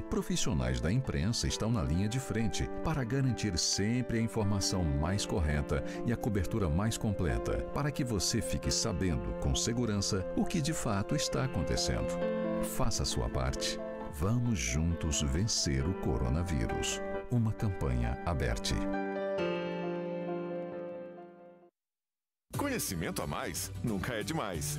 profissionais da imprensa estão na linha de frente para garantir sempre a informação mais correta e a cobertura mais completa, para que você fique sabendo com segurança o que de fato está acontecendo. Faça a sua parte. Vamos juntos vencer o coronavírus. Uma campanha aberta. Conhecimento a mais nunca é demais.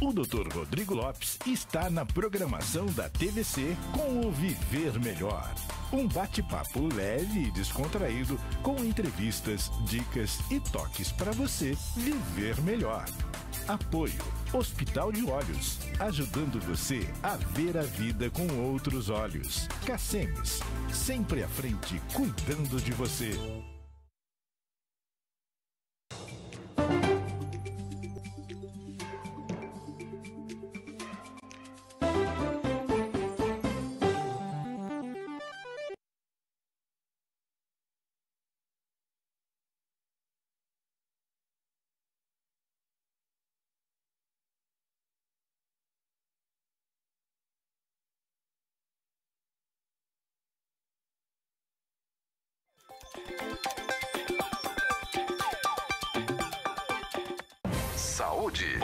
O Dr. Rodrigo Lopes está na programação da TVC com o Viver Melhor. Um bate-papo leve e descontraído com entrevistas, dicas e toques para você viver melhor. Apoio Hospital de Olhos, ajudando você a ver a vida com outros olhos. Cacemes, sempre à frente, cuidando de você.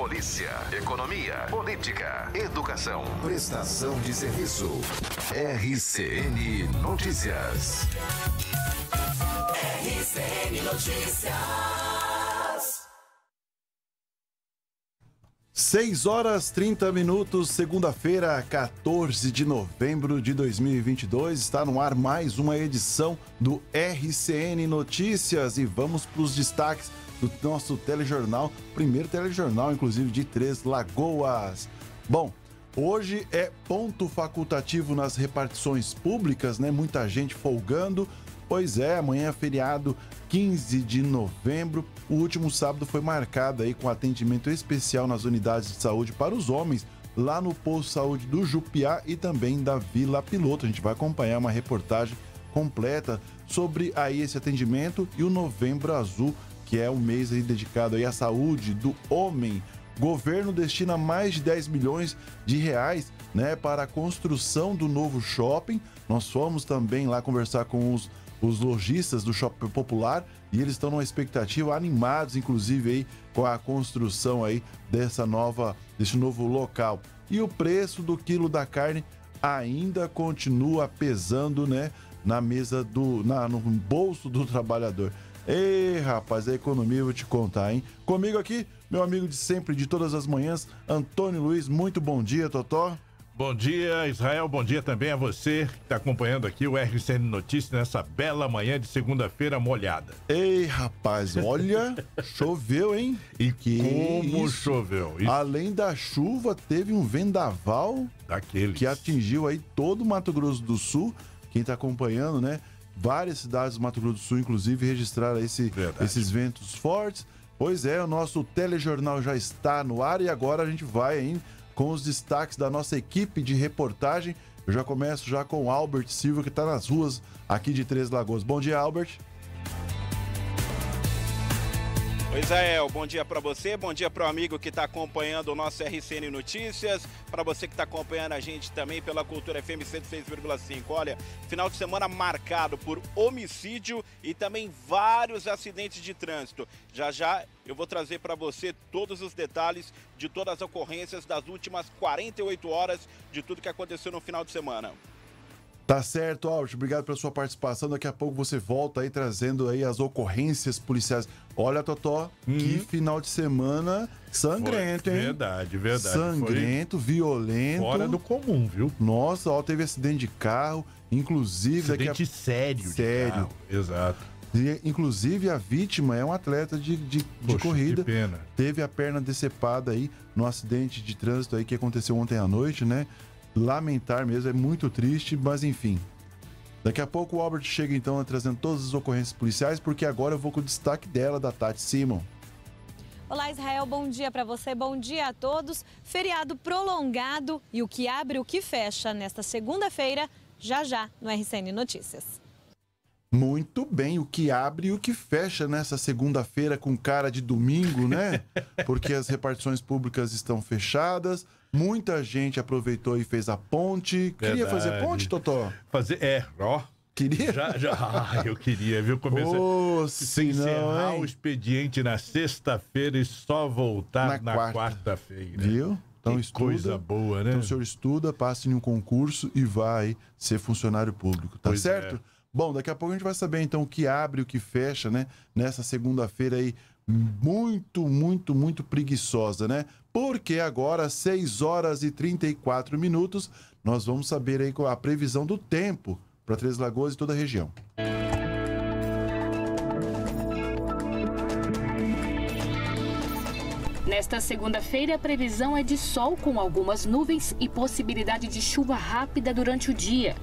Polícia, Economia, Política, Educação, Prestação de Serviço. RCN Notícias. RCN Notícias. 6 horas 30 minutos, segunda-feira, 14 de novembro de 2022. Está no ar mais uma edição do RCN Notícias e vamos para os destaques do nosso telejornal, primeiro telejornal, inclusive, de Três Lagoas. Bom, hoje é ponto facultativo nas repartições públicas, né? Muita gente folgando. Pois é, amanhã é feriado 15 de novembro. O último sábado foi marcado aí com atendimento especial nas unidades de saúde para os homens, lá no posto saúde do Jupiá e também da Vila Piloto. A gente vai acompanhar uma reportagem completa sobre aí esse atendimento e o Novembro Azul que é um mês aí dedicado aí à saúde do homem. Governo destina mais de 10 milhões de reais né, para a construção do novo shopping. Nós fomos também lá conversar com os, os lojistas do Shopping Popular e eles estão numa expectativa animados, inclusive aí com a construção aí dessa nova desse novo local. E o preço do quilo da carne ainda continua pesando, né, na mesa do na, no bolso do trabalhador. Ei, rapaz, a economia eu vou te contar, hein? Comigo aqui, meu amigo de sempre, de todas as manhãs, Antônio Luiz. Muito bom dia, Totó. Bom dia, Israel. Bom dia também a você que está acompanhando aqui o RCN Notícias nessa bela manhã de segunda-feira molhada. Ei, rapaz, olha, choveu, hein? E que como isso? choveu. Isso. Além da chuva, teve um vendaval Daqueles. que atingiu aí todo o Mato Grosso do Sul. Quem está acompanhando, né? Várias cidades do Mato Grosso do Sul, inclusive, registraram esse, esses ventos fortes. Pois é, o nosso telejornal já está no ar e agora a gente vai hein, com os destaques da nossa equipe de reportagem. Eu já começo já com o Albert Silva, que está nas ruas aqui de Três Lagoas. Bom dia, Albert. Pois é, bom dia para você, bom dia para o amigo que está acompanhando o nosso RCN Notícias, para você que está acompanhando a gente também pela Cultura FM 106,5. Olha, final de semana marcado por homicídio e também vários acidentes de trânsito. Já já eu vou trazer para você todos os detalhes de todas as ocorrências das últimas 48 horas de tudo que aconteceu no final de semana. Tá certo, Albert. Obrigado pela sua participação. Daqui a pouco você volta aí trazendo aí as ocorrências policiais. Olha, Totó, uhum. que final de semana sangrento, Foi. hein? Verdade, verdade. Sangrento, Foi violento. Fora do comum, viu? Nossa, ó, teve acidente de carro, inclusive. Acidente a... sério, Sério. Exato. E, inclusive, a vítima é um atleta de, de, de corrida. Que pena. Teve a perna decepada aí no acidente de trânsito aí que aconteceu ontem à noite, né? lamentar mesmo, é muito triste, mas enfim. Daqui a pouco o Albert chega então trazendo todas as ocorrências policiais, porque agora eu vou com o destaque dela, da Tati Simon. Olá, Israel, bom dia para você, bom dia a todos. Feriado prolongado e o que abre, o que fecha nesta segunda-feira, já já no RCN Notícias. Muito bem, o que abre e o que fecha nessa segunda-feira com cara de domingo, né? Porque as repartições públicas estão fechadas, Muita gente aproveitou e fez a ponte. Verdade. Queria fazer ponte, Totó? Fazer, é, ó. Queria? Já, já. Ah, eu queria, viu? Comecei oh, se encerrar não, o expediente na sexta-feira e só voltar na, na quarta-feira. viu? Então, que estuda, coisa boa, né? Então, o senhor estuda, passa em um concurso e vai ser funcionário público, tá pois é. certo? É. Bom, daqui a pouco a gente vai saber então o que abre, o que fecha, né? Nessa segunda-feira aí muito, muito, muito preguiçosa, né? Porque agora, 6 horas e 34 minutos, nós vamos saber aí a previsão do tempo para Três Lagoas e toda a região. Nesta segunda-feira, a previsão é de sol com algumas nuvens e possibilidade de chuva rápida durante o dia.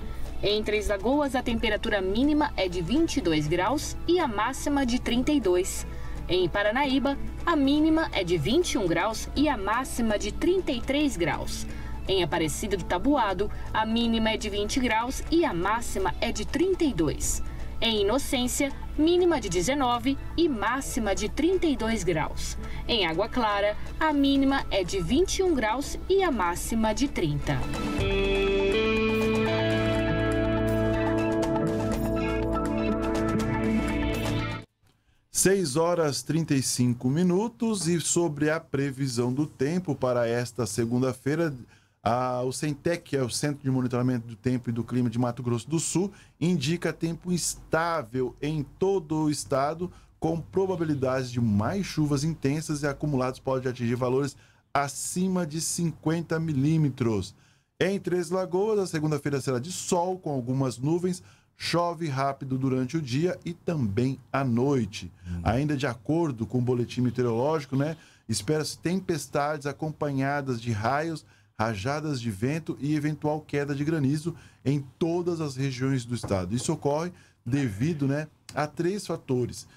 Em Três Lagoas, a temperatura mínima é de 22 graus e a máxima de 32. Em Paranaíba, a mínima é de 21 graus e a máxima de 33 graus. Em Aparecida do Tabuado, a mínima é de 20 graus e a máxima é de 32. Em Inocência, mínima de 19 e máxima de 32 graus. Em Água Clara, a mínima é de 21 graus e a máxima de 30. 6 horas 35 minutos e sobre a previsão do tempo para esta segunda-feira, o CENTEC, é o Centro de Monitoramento do Tempo e do Clima de Mato Grosso do Sul, indica tempo estável em todo o estado, com probabilidades de mais chuvas intensas e acumulados pode atingir valores acima de 50 milímetros. Em Três Lagoas, a segunda-feira será de sol com algumas nuvens chove rápido durante o dia e também à noite. Hum. Ainda de acordo com o boletim meteorológico, né? Espera-se tempestades acompanhadas de raios, rajadas de vento e eventual queda de granizo em todas as regiões do estado. Isso ocorre devido, né, a três fatores: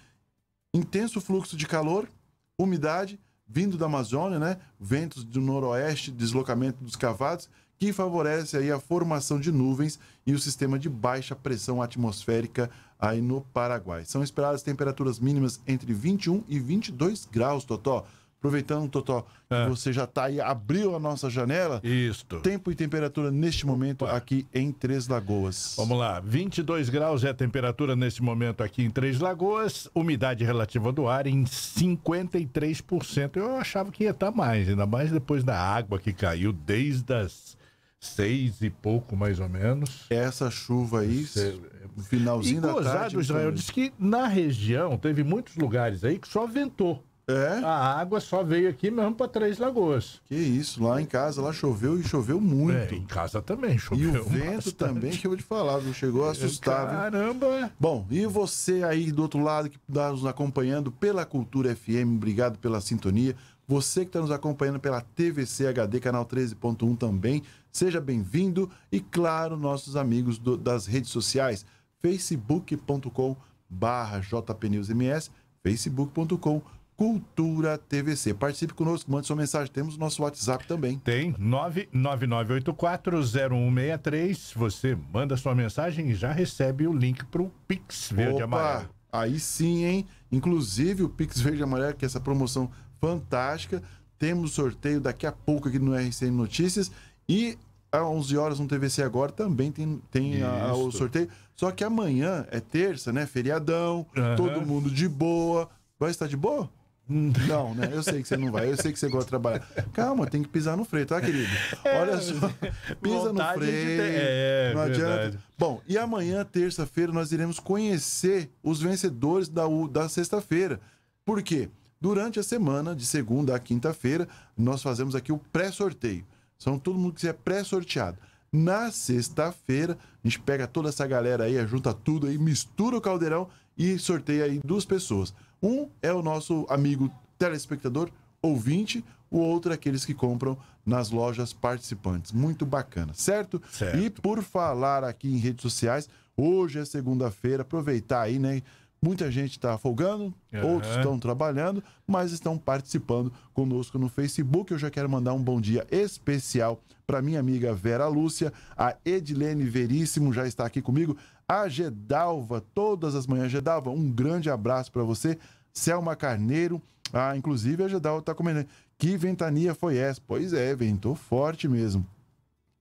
intenso fluxo de calor, umidade vindo da Amazônia, né, ventos do noroeste, deslocamento dos cavados que favorece aí a formação de nuvens e o sistema de baixa pressão atmosférica aí no Paraguai. São esperadas temperaturas mínimas entre 21 e 22 graus, Totó. Aproveitando, Totó, é. que você já está aí, abriu a nossa janela. Isto. Tempo e temperatura neste momento Opa. aqui em Três Lagoas. Vamos lá, 22 graus é a temperatura neste momento aqui em Três Lagoas, umidade relativa do ar em 53%. Eu achava que ia estar tá mais, ainda mais depois da água que caiu desde as seis e pouco, mais ou menos. Essa chuva aí, Cê... finalzinho e da tarde. Israel disse que na região teve muitos lugares aí que só ventou. É? A água só veio aqui mesmo para Três Lagoas. Que isso, lá em casa, lá choveu e choveu muito. É, em casa também choveu. E o vento bastante. também, que eu vou te falar, chegou a é, assustar. Caramba! Viu? Bom, e você aí do outro lado que está nos acompanhando pela Cultura FM, obrigado pela sintonia. Você que está nos acompanhando pela TVC HD, canal 13.1 também. Seja bem-vindo e, claro, nossos amigos do, das redes sociais, facebook.com barra jpnewsms, facebook.com Cultura TVC. Participe conosco, mande sua mensagem. Temos nosso WhatsApp também. Tem, 999840163. Você manda sua mensagem e já recebe o link para o Pix Verde Opa, Amarelo. Aí sim, hein? Inclusive o Pix Verde Amarelo, que é essa promoção fantástica. Temos sorteio daqui a pouco aqui no RCM Notícias. E às 11 horas no TVC agora também tem, tem a, o sorteio. Só que amanhã é terça, né? Feriadão, uhum. todo mundo de boa. Vai estar de boa? Não, né? Eu sei que você não vai, eu sei que você gosta de trabalhar. Calma, tem que pisar no freio, tá, querido? É. Olha só, pisa no freio. É, é, não adianta. Verdade. Bom, e amanhã, terça-feira, nós iremos conhecer os vencedores da, da sexta-feira. Por quê? Durante a semana, de segunda a quinta-feira, nós fazemos aqui o pré-sorteio. São todo mundo que é pré-sorteado. Na sexta-feira, a gente pega toda essa galera aí, junta tudo aí, mistura o caldeirão e sorteia aí duas pessoas. Um é o nosso amigo telespectador, ouvinte, o outro é aqueles que compram nas lojas participantes. Muito bacana, certo? certo. E por falar aqui em redes sociais, hoje é segunda-feira, aproveitar aí, né? Muita gente está folgando, uhum. É. outros estão trabalhando, mas estão participando conosco no Facebook. Eu já quero mandar um bom dia especial para minha amiga Vera Lúcia, a Edilene Veríssimo já está aqui comigo, a Gedalva, todas as manhãs. Gedalva, um grande abraço para você. Selma Carneiro, ah, inclusive a Gedalva está comentando. Que ventania foi essa? Pois é, ventou forte mesmo.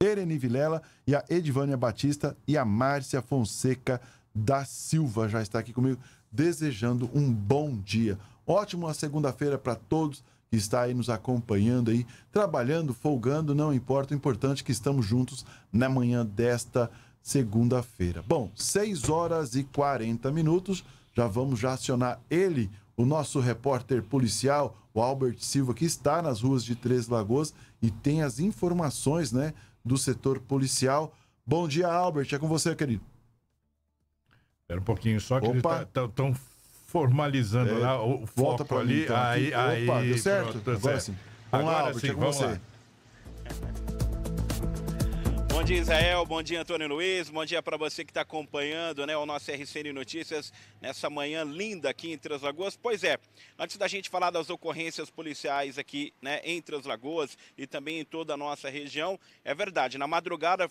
Ereni Vilela e a Edvânia Batista e a Márcia Fonseca da Silva já está aqui comigo, desejando um bom dia. Ótima segunda-feira para todos que está aí nos acompanhando aí, trabalhando, folgando, não importa, o importante é que estamos juntos na manhã desta segunda-feira. Bom, 6 horas e 40 minutos, já vamos já acionar ele, o nosso repórter policial, o Albert Silva, que está nas ruas de Três Lagoas e tem as informações, né, do setor policial. Bom dia, Albert, é com você, querido. Espera um pouquinho só que Opa. eles estão tá, formalizando é, lá o volta foco ali. Mim, então, aí, aí, Opa, aí, deu certo? Pronto, tá agora certo. sim. Vamos agora lá, Albert, sim, é vamos você. lá. Bom dia, Israel. Bom dia, Antônio Luiz. Bom dia para você que está acompanhando né, o nosso RCN Notícias nessa manhã linda aqui em Três Lagoas. Pois é, antes da gente falar das ocorrências policiais aqui né, em Três Lagoas e também em toda a nossa região, é verdade, na madrugada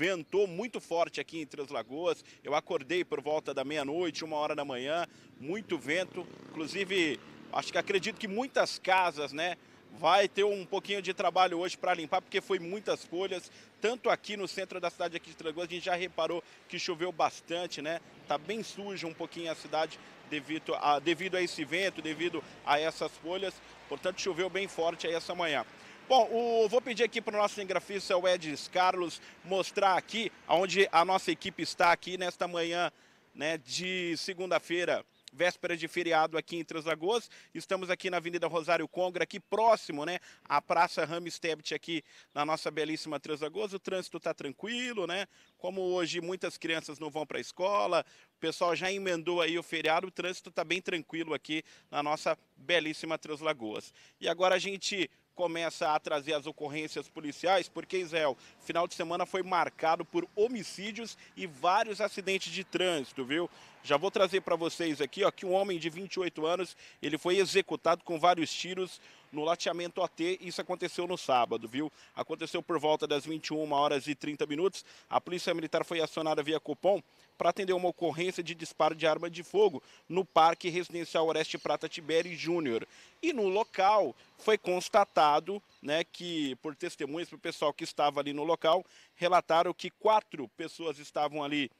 ventou muito forte aqui em Três Lagoas. Eu acordei por volta da meia-noite, uma hora da manhã, muito vento. Inclusive, acho que acredito que muitas casas, né? vai ter um pouquinho de trabalho hoje para limpar, porque foi muitas folhas, tanto aqui no centro da cidade aqui de Trangoso, a gente já reparou que choveu bastante, né? Tá bem suja um pouquinho a cidade devido a, devido a esse vento, devido a essas folhas, portanto choveu bem forte aí essa manhã. Bom, o, vou pedir aqui para o nosso cinegrafista, o Edis Carlos, mostrar aqui onde a nossa equipe está aqui nesta manhã né, de segunda-feira véspera de feriado aqui em Três Lagoas. Estamos aqui na Avenida Rosário Congra, aqui próximo, né, à Praça Ramstebet aqui na nossa belíssima Três Lagoas. O trânsito está tranquilo, né? Como hoje muitas crianças não vão para a escola, o pessoal já emendou aí o feriado, o trânsito está bem tranquilo aqui na nossa belíssima Três Lagoas. E agora a gente começa a trazer as ocorrências policiais, porque, Israel, final de semana foi marcado por homicídios e vários acidentes de trânsito, viu? Já vou trazer para vocês aqui, ó, que um homem de 28 anos, ele foi executado com vários tiros no lateamento AT, isso aconteceu no sábado, viu? Aconteceu por volta das 21 horas e 30 minutos. A Polícia Militar foi acionada via cupom para atender uma ocorrência de disparo de arma de fogo no Parque Residencial Oeste Prata Tibério Júnior. E no local foi constatado né, que, por testemunhas, para o pessoal que estava ali no local, relataram que quatro pessoas estavam ali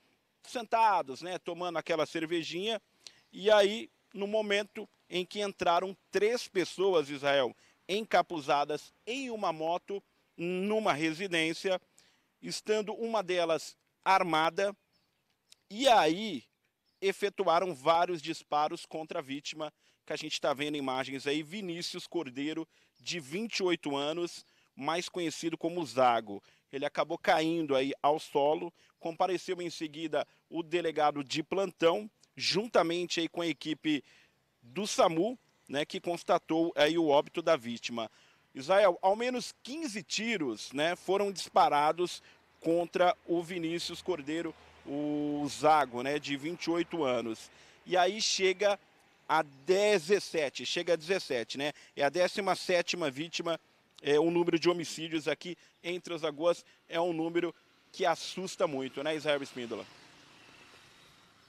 sentadas, né, tomando aquela cervejinha. E aí, no momento em que entraram três pessoas, Israel, encapuzadas em uma moto numa residência, estando uma delas armada, e aí efetuaram vários disparos contra a vítima, que a gente está vendo imagens aí. Vinícius Cordeiro, de 28 anos, mais conhecido como Zago. Ele acabou caindo aí ao solo. Compareceu em seguida o delegado de plantão, juntamente aí com a equipe do SAMU, né, que constatou aí o óbito da vítima. Israel, ao menos 15 tiros né, foram disparados contra o Vinícius Cordeiro, o Zago, né, de 28 anos. E aí chega a 17, chega a 17, né? É a 17 vítima, é, o número de homicídios aqui entre Transagoas, é um número que assusta muito, né, Israel Espíndola?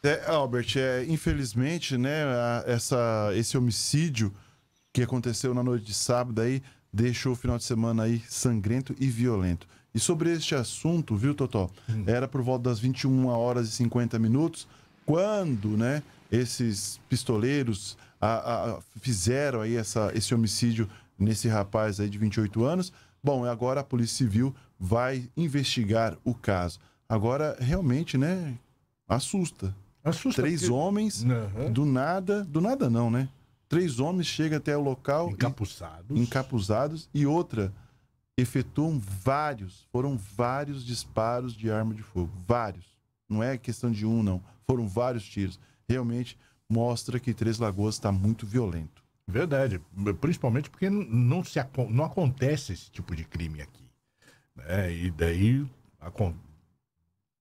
É, Albert, é, infelizmente, né, a, essa, esse homicídio que aconteceu na noite de sábado aí deixou o final de semana aí sangrento e violento. E sobre este assunto, viu, Totó? Hum. Era por volta das 21 horas e 50 minutos, quando, né, esses pistoleiros a, a, fizeram aí essa, esse homicídio nesse rapaz aí de 28 anos. Bom, agora a Polícia Civil vai investigar o caso. Agora, realmente, né, assusta. Assusta. Três porque... homens, uhum. do nada, do nada não, né? Três homens chegam até o local. Encapuzados. E, encapuzados. E outra, efetuam vários, foram vários disparos de arma de fogo, vários. Não é questão de um, não. Foram vários tiros. Realmente mostra que Três Lagoas está muito violento. Verdade, principalmente porque não, se, não acontece esse tipo de crime aqui. Né? E daí,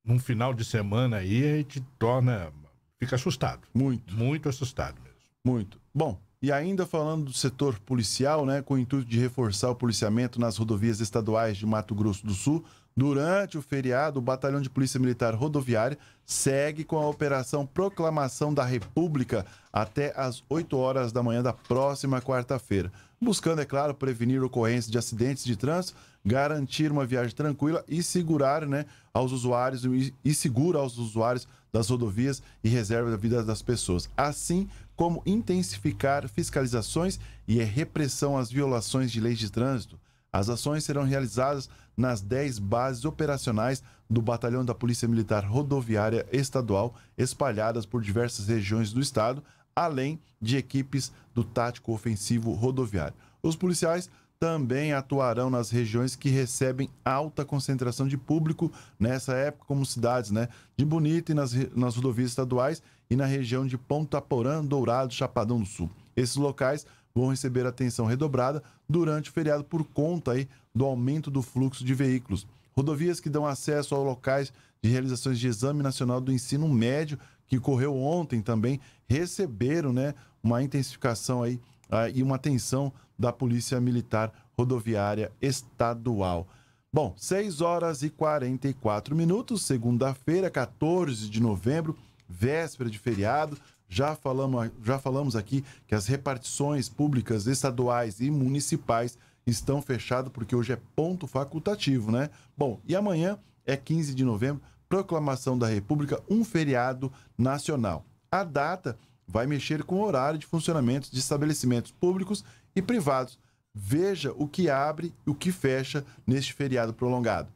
num final de semana aí, a gente torna. fica assustado. Muito. Muito assustado mesmo. Muito. Bom, e ainda falando do setor policial, né, com o intuito de reforçar o policiamento nas rodovias estaduais de Mato Grosso do Sul, durante o feriado, o Batalhão de Polícia Militar Rodoviária segue com a operação Proclamação da República até às 8 horas da manhã da próxima quarta-feira. Buscando, é claro, prevenir ocorrência de acidentes de trânsito, garantir uma viagem tranquila e segurar né, aos usuários e segura aos usuários das rodovias e reserva da vida das pessoas. Assim, como intensificar fiscalizações e repressão às violações de leis de trânsito. As ações serão realizadas nas 10 bases operacionais do Batalhão da Polícia Militar Rodoviária Estadual, espalhadas por diversas regiões do estado, além de equipes do Tático Ofensivo Rodoviário. Os policiais também atuarão nas regiões que recebem alta concentração de público nessa época, como cidades né, de Bonita e nas, nas rodovias estaduais e na região de Ponta Porã, Dourado, Chapadão do Sul. Esses locais vão receber atenção redobrada durante o feriado por conta aí do aumento do fluxo de veículos. Rodovias que dão acesso aos locais de realizações de Exame Nacional do Ensino Médio, que correu ontem também, receberam né, uma intensificação aí, ah, e uma atenção da Polícia Militar Rodoviária Estadual. Bom, 6 horas e 44 minutos, segunda-feira, 14 de novembro véspera de feriado. Já falamos, já falamos aqui que as repartições públicas estaduais e municipais estão fechadas porque hoje é ponto facultativo, né? Bom, e amanhã é 15 de novembro, proclamação da República, um feriado nacional. A data vai mexer com o horário de funcionamento de estabelecimentos públicos e privados. Veja o que abre e o que fecha neste feriado prolongado.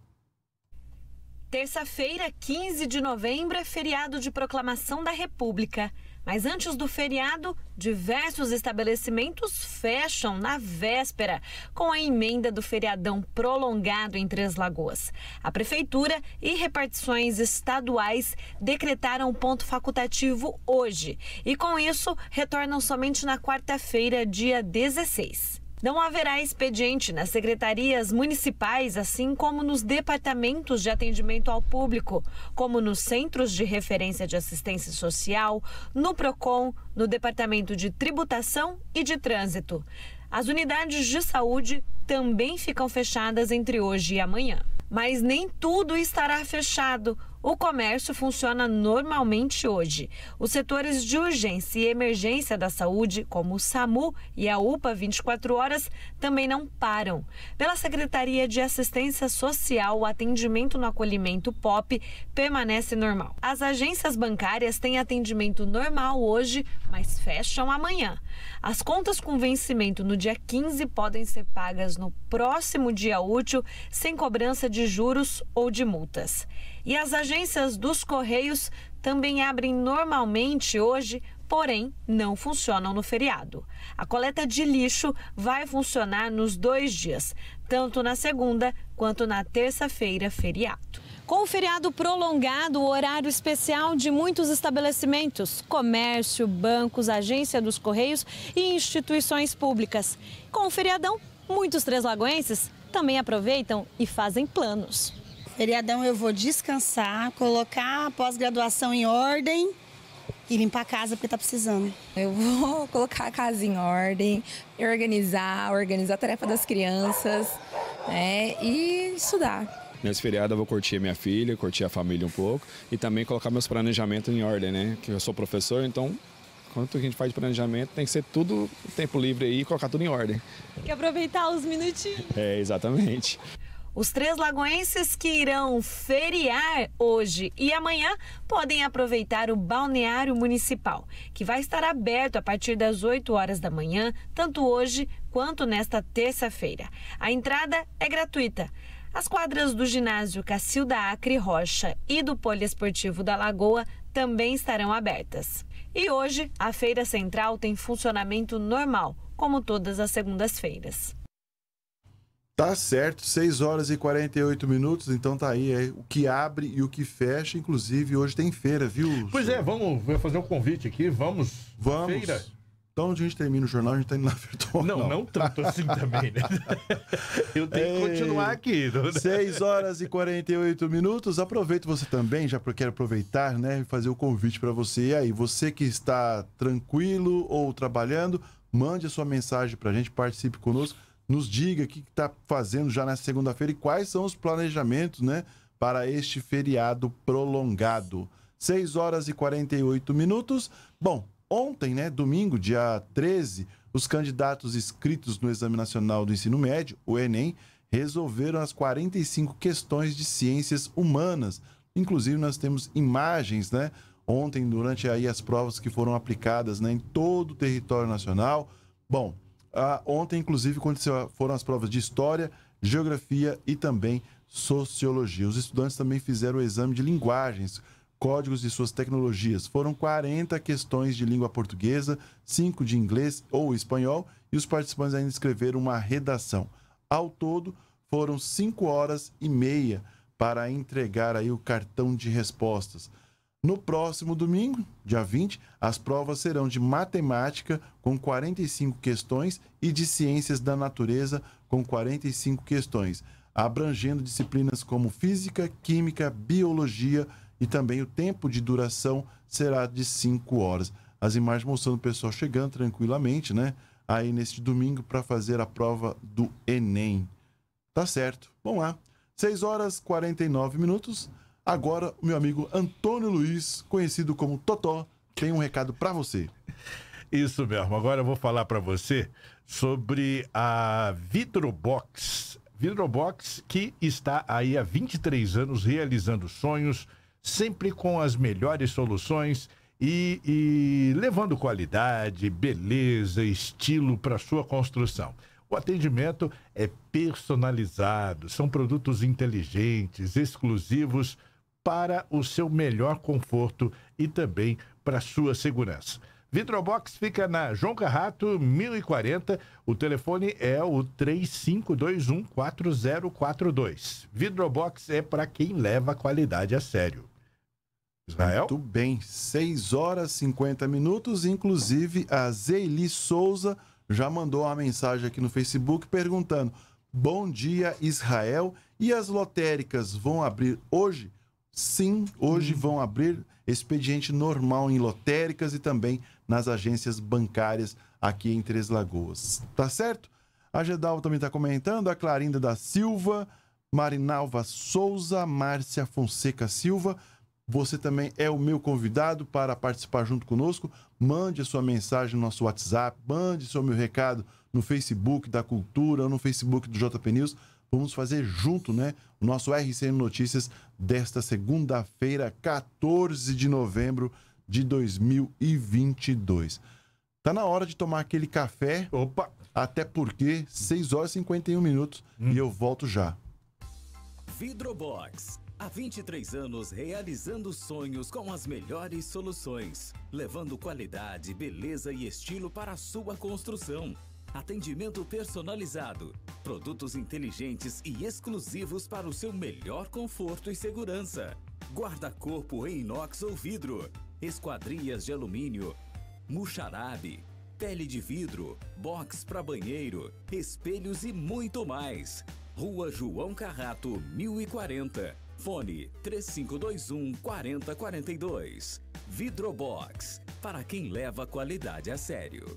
Terça-feira, 15 de novembro, é feriado de proclamação da República. Mas antes do feriado, diversos estabelecimentos fecham na véspera, com a emenda do feriadão prolongado em Três Lagoas. A Prefeitura e repartições estaduais decretaram ponto facultativo hoje. E com isso, retornam somente na quarta-feira, dia 16. Não haverá expediente nas secretarias municipais, assim como nos departamentos de atendimento ao público, como nos centros de referência de assistência social, no PROCON, no Departamento de Tributação e de Trânsito. As unidades de saúde também ficam fechadas entre hoje e amanhã. Mas nem tudo estará fechado. O comércio funciona normalmente hoje. Os setores de urgência e emergência da saúde, como o SAMU e a UPA 24 horas, também não param. Pela Secretaria de Assistência Social, o atendimento no acolhimento POP permanece normal. As agências bancárias têm atendimento normal hoje, mas fecham amanhã. As contas com vencimento no dia 15 podem ser pagas no próximo dia útil, sem cobrança de juros ou de multas. E as agências dos Correios também abrem normalmente hoje, porém não funcionam no feriado. A coleta de lixo vai funcionar nos dois dias, tanto na segunda quanto na terça-feira feriado. Com o feriado prolongado, o horário especial de muitos estabelecimentos, comércio, bancos, agência dos Correios e instituições públicas. Com o feriadão, muitos treslagoenses também aproveitam e fazem planos. Feriadão eu vou descansar, colocar a pós-graduação em ordem e limpar a casa porque tá precisando. Eu vou colocar a casa em ordem, organizar, organizar a tarefa das crianças né, e estudar. Nesse feriado eu vou curtir minha filha, curtir a família um pouco e também colocar meus planejamentos em ordem, né? Que eu sou professor, então quanto a gente faz de planejamento tem que ser tudo tempo livre aí e colocar tudo em ordem. Tem que aproveitar os minutinhos. É, exatamente. Os três lagoenses que irão feriar hoje e amanhã podem aproveitar o balneário municipal, que vai estar aberto a partir das 8 horas da manhã, tanto hoje quanto nesta terça-feira. A entrada é gratuita. As quadras do ginásio Cacilda Acre Rocha e do Poliesportivo da Lagoa também estarão abertas. E hoje, a Feira Central tem funcionamento normal, como todas as segundas-feiras. Tá certo, 6 horas e 48 minutos, então tá aí é, o que abre e o que fecha. Inclusive, hoje tem feira, viu? Pois senhor? é, vamos fazer um convite aqui, vamos. Vamos. Feira. Então, onde a gente termina o jornal, a gente tá indo na virtual. Não, não, não tanto assim também, né? Eu tenho Ei, que continuar é. aqui. Não... 6 né? horas e 48 minutos. Aproveito você também, já quero aproveitar, né? E fazer o convite para você. E aí, você que está tranquilo ou trabalhando, mande a sua mensagem pra gente, participe conosco nos diga o que está fazendo já na segunda-feira e quais são os planejamentos né, para este feriado prolongado. 6 horas e 48 minutos. Bom, ontem, né, domingo, dia 13, os candidatos inscritos no Exame Nacional do Ensino Médio, o Enem, resolveram as 45 questões de ciências humanas. Inclusive, nós temos imagens, né? Ontem, durante aí as provas que foram aplicadas né, em todo o território nacional. Bom, ah, ontem, inclusive, quando foram as provas de História, Geografia e também Sociologia. Os estudantes também fizeram o exame de linguagens, códigos e suas tecnologias. Foram 40 questões de língua portuguesa, 5 de inglês ou espanhol e os participantes ainda escreveram uma redação. Ao todo, foram 5 horas e meia para entregar aí o cartão de respostas. No próximo domingo, dia 20, as provas serão de matemática, com 45 questões, e de ciências da natureza, com 45 questões, abrangendo disciplinas como física, química, biologia e também o tempo de duração será de 5 horas. As imagens mostrando o pessoal chegando tranquilamente, né? Aí neste domingo para fazer a prova do Enem. Tá certo. Vamos lá. 6 horas 49 minutos. Agora, meu amigo Antônio Luiz, conhecido como Totó, tem um recado para você. Isso mesmo. Agora eu vou falar para você sobre a Vidrobox. Vidrobox que está aí há 23 anos realizando sonhos, sempre com as melhores soluções e, e levando qualidade, beleza, estilo para sua construção. O atendimento é personalizado, são produtos inteligentes, exclusivos para o seu melhor conforto e também para sua segurança. Vidrobox fica na João Carrato 1040. O telefone é o 35214042. Vidrobox é para quem leva a qualidade a sério. Israel? Muito bem. 6 horas 50 minutos. Inclusive, a Zeili Souza já mandou uma mensagem aqui no Facebook perguntando: Bom dia, Israel. E as lotéricas vão abrir hoje? sim, hoje hum. vão abrir expediente normal em lotéricas e também nas agências bancárias aqui em Três Lagoas. Tá certo? A Gedal também está comentando, a Clarinda da Silva, Marinalva Souza, Márcia Fonseca Silva. Você também é o meu convidado para participar junto conosco. Mande a sua mensagem no nosso WhatsApp, mande seu meu recado no Facebook da Cultura, no Facebook do JP News. Vamos fazer junto, né? O nosso RCN Notícias desta segunda-feira, 14 de novembro de 2022. Tá na hora de tomar aquele café. Opa! Até porque 6 horas e 51 minutos hum. e eu volto já. Vidrobox. Há 23 anos realizando sonhos com as melhores soluções, levando qualidade, beleza e estilo para a sua construção atendimento personalizado, produtos inteligentes e exclusivos para o seu melhor conforto e segurança, guarda-corpo em inox ou vidro, esquadrias de alumínio, muxarabe, pele de vidro, box para banheiro, espelhos e muito mais. Rua João Carrato, 1040. Fone 3521 4042. Vidrobox, para quem leva qualidade a sério.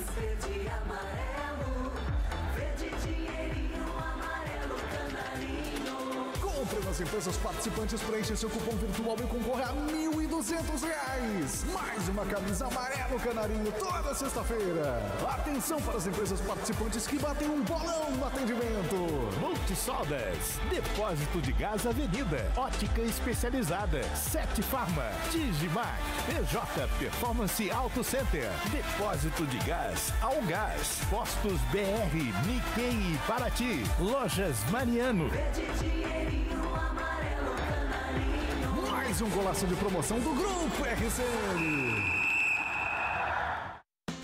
nas empresas participantes, preencha seu cupom virtual e concorra a R$ 1.200. Mais uma camisa amarelo canarinho toda sexta-feira. Atenção para as empresas participantes que batem um bolão no atendimento. Multisoldas, Depósito de Gás Avenida, Ótica Especializada, Sete Farma, Digimac, PJ Performance Auto Center, Depósito de Gás, Algás, Postos BR, Nikkei e Paraty, Lojas Mariano. dinheirinho um golaço de promoção do Grupo RCN.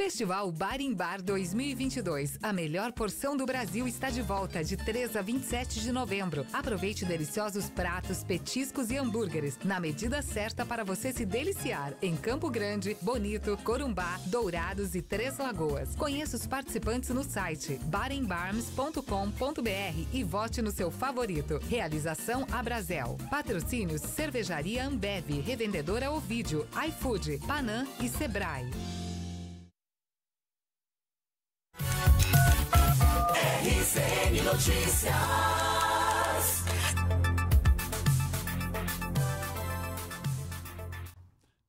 Festival Bar em Bar 2022. A melhor porção do Brasil está de volta de 3 a 27 de novembro. Aproveite deliciosos pratos, petiscos e hambúrgueres na medida certa para você se deliciar em Campo Grande, Bonito, Corumbá, Dourados e Três Lagoas. Conheça os participantes no site barimbarms.com.br e vote no seu favorito. Realização Abrazel. Patrocínios Cervejaria Ambev, revendedora Ovidio, iFood, Panam e Sebrae. CBN Notícias.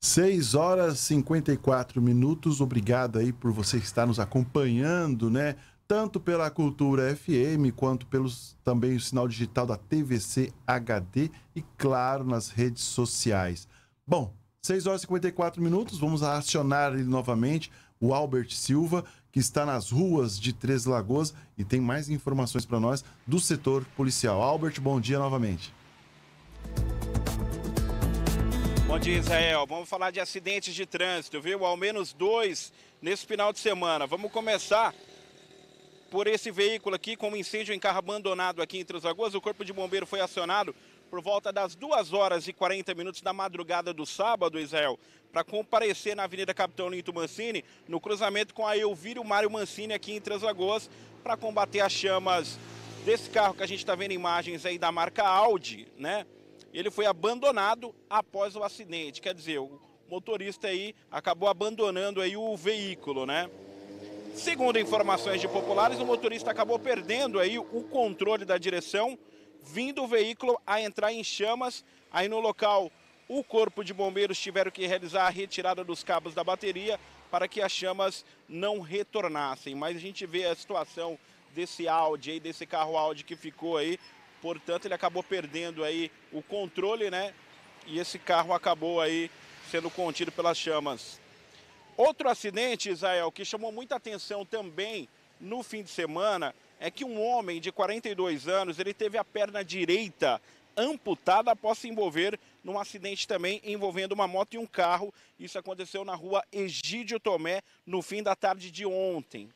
Seis horas cinquenta e quatro minutos. Obrigado aí por você estar nos acompanhando, né? Tanto pela Cultura FM quanto pelos também o sinal digital da TVC HD e claro nas redes sociais. Bom, 6 horas e 54 minutos, vamos acionar ele novamente, o Albert Silva, que está nas ruas de Três Lagoas e tem mais informações para nós do setor policial. Albert, bom dia novamente. Bom dia, Israel. Vamos falar de acidentes de trânsito, viu? Ao menos dois nesse final de semana. Vamos começar por esse veículo aqui com um incêndio em carro abandonado aqui em Três Lagoas. O Corpo de Bombeiro foi acionado por volta das 2 horas e 40 minutos da madrugada do sábado, Israel, para comparecer na Avenida Capitão Linto Mancini, no cruzamento com a Elvírio Mário Mancini aqui em Lagoas, para combater as chamas desse carro que a gente está vendo imagens aí da marca Audi, né? Ele foi abandonado após o acidente, quer dizer, o motorista aí acabou abandonando aí o veículo, né? Segundo informações de populares, o motorista acabou perdendo aí o controle da direção, vindo o veículo a entrar em chamas. Aí no local, o corpo de bombeiros tiveram que realizar a retirada dos cabos da bateria para que as chamas não retornassem. Mas a gente vê a situação desse Audi aí, desse carro Audi que ficou aí. Portanto, ele acabou perdendo aí o controle, né? E esse carro acabou aí sendo contido pelas chamas. Outro acidente, Israel, que chamou muita atenção também no fim de semana é que um homem de 42 anos, ele teve a perna direita amputada após se envolver num acidente também envolvendo uma moto e um carro. Isso aconteceu na rua Egídio Tomé no fim da tarde de ontem.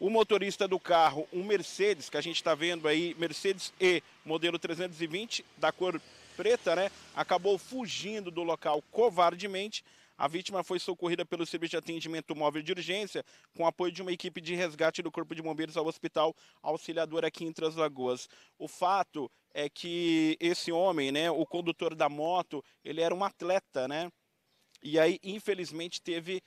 O motorista do carro, um Mercedes, que a gente está vendo aí, Mercedes E, modelo 320, da cor preta, né? Acabou fugindo do local covardemente a vítima foi socorrida pelo serviço de atendimento móvel de urgência, com apoio de uma equipe de resgate do Corpo de Bombeiros ao Hospital Auxiliador aqui em Traslagoas. O fato é que esse homem, né, o condutor da moto, ele era um atleta, né? E aí, infelizmente, teve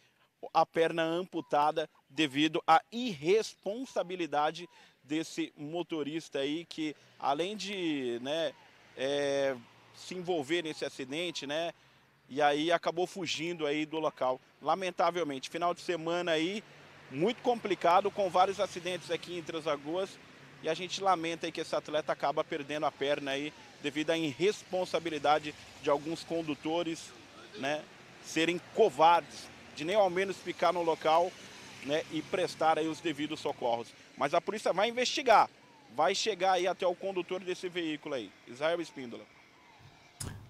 a perna amputada devido à irresponsabilidade desse motorista aí que além de né, é, se envolver nesse acidente, né, e aí acabou fugindo aí do local. Lamentavelmente, final de semana aí muito complicado, com vários acidentes aqui em Três Lagoas, e a gente lamenta aí que esse atleta acaba perdendo a perna aí devido à irresponsabilidade de alguns condutores, né, serem covardes, de nem ao menos ficar no local, né, e prestar aí os devidos socorros. Mas a polícia vai investigar, vai chegar aí até o condutor desse veículo aí, Israel Espíndola.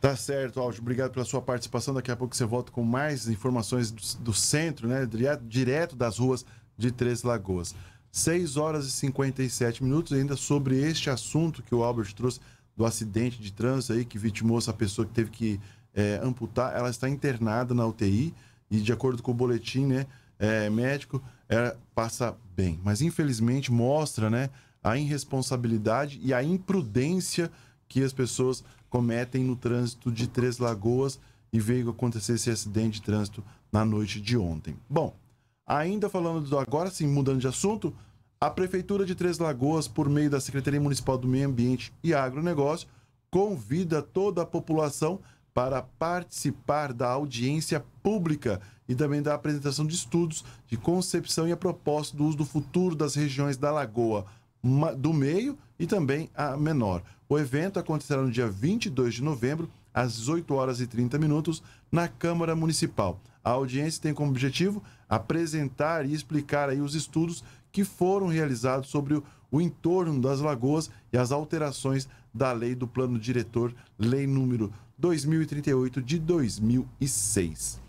Tá certo, Aldo. Obrigado pela sua participação. Daqui a pouco você volta com mais informações do, centro, né? Direto, direto das ruas de Três Lagoas. 6 horas e 57 minutos ainda sobre este assunto que o Albert trouxe do acidente de trânsito aí que vitimou essa pessoa que teve que é, amputar. Ela está internada na UTI e de acordo com o boletim, né, é, médico, ela é, passa bem. Mas infelizmente mostra, né, a irresponsabilidade e a imprudência que as pessoas cometem no trânsito de Três Lagoas e veio acontecer esse acidente de trânsito na noite de ontem. Bom, ainda falando do agora sim, mudando de assunto, a Prefeitura de Três Lagoas, por meio da Secretaria Municipal do Meio Ambiente e Agronegócio, convida toda a população para participar da audiência pública e também da apresentação de estudos de concepção e a proposta do uso do futuro das regiões da Lagoa do meio e também a menor. O evento acontecerá no dia 22 de novembro, às 18 horas e 30 minutos, na Câmara Municipal. A audiência tem como objetivo apresentar e explicar aí os estudos que foram realizados sobre o, o entorno das lagoas e as alterações da lei do plano diretor, lei número 2038 de 2006.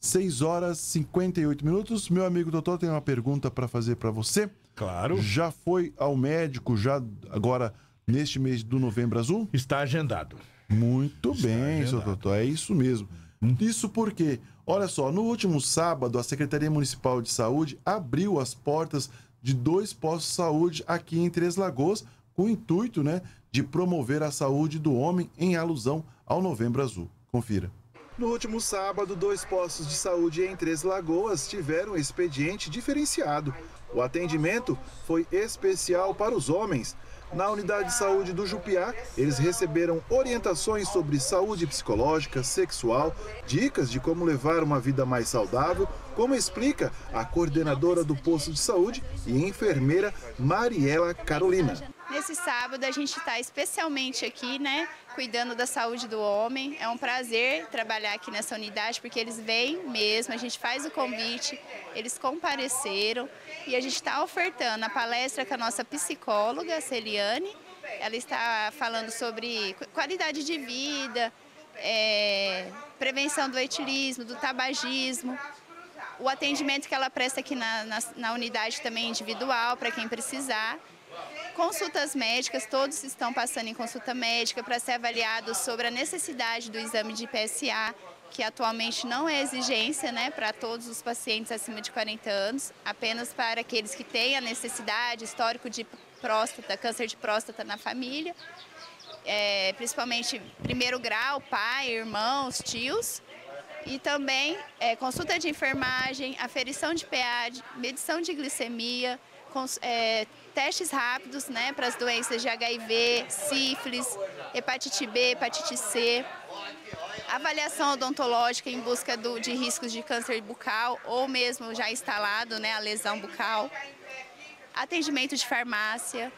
6 horas e 58 minutos. Meu amigo doutor tem uma pergunta para fazer para você. Claro. Já foi ao médico, já agora, neste mês do novembro azul? Está agendado. Muito Está bem, agendado. seu É isso mesmo. Hum. Isso porque, olha só, no último sábado, a Secretaria Municipal de Saúde abriu as portas de dois postos de saúde aqui em Três Lagoas, com o intuito né, de promover a saúde do homem em alusão ao Novembro Azul. Confira. No último sábado, dois postos de saúde em Três Lagoas tiveram expediente diferenciado o atendimento foi especial para os homens. Na unidade de saúde do Jupiá, eles receberam orientações sobre saúde psicológica, sexual, dicas de como levar uma vida mais saudável, como explica a coordenadora do posto de saúde e enfermeira Mariela Carolina. Nesse sábado a gente está especialmente aqui, né, cuidando da saúde do homem. É um prazer trabalhar aqui nessa unidade porque eles vêm mesmo, a gente faz o convite, eles compareceram e a gente está ofertando a palestra com a nossa psicóloga, Celiane. Ela está falando sobre qualidade de vida, é, prevenção do etilismo, do tabagismo, o atendimento que ela presta aqui na, na, na unidade também individual para quem precisar. Consultas médicas, todos estão passando em consulta médica para ser avaliados sobre a necessidade do exame de PSA, que atualmente não é exigência né, para todos os pacientes acima de 40 anos, apenas para aqueles que têm a necessidade, histórico de próstata, câncer de próstata na família, é, principalmente primeiro grau, pai, irmãos, tios, e também é, consulta de enfermagem, aferição de pH, medição de glicemia, é, testes rápidos né, para as doenças de HIV, sífilis, hepatite B, hepatite C, avaliação odontológica em busca do, de riscos de câncer bucal ou mesmo já instalado né, a lesão bucal, atendimento de farmácia,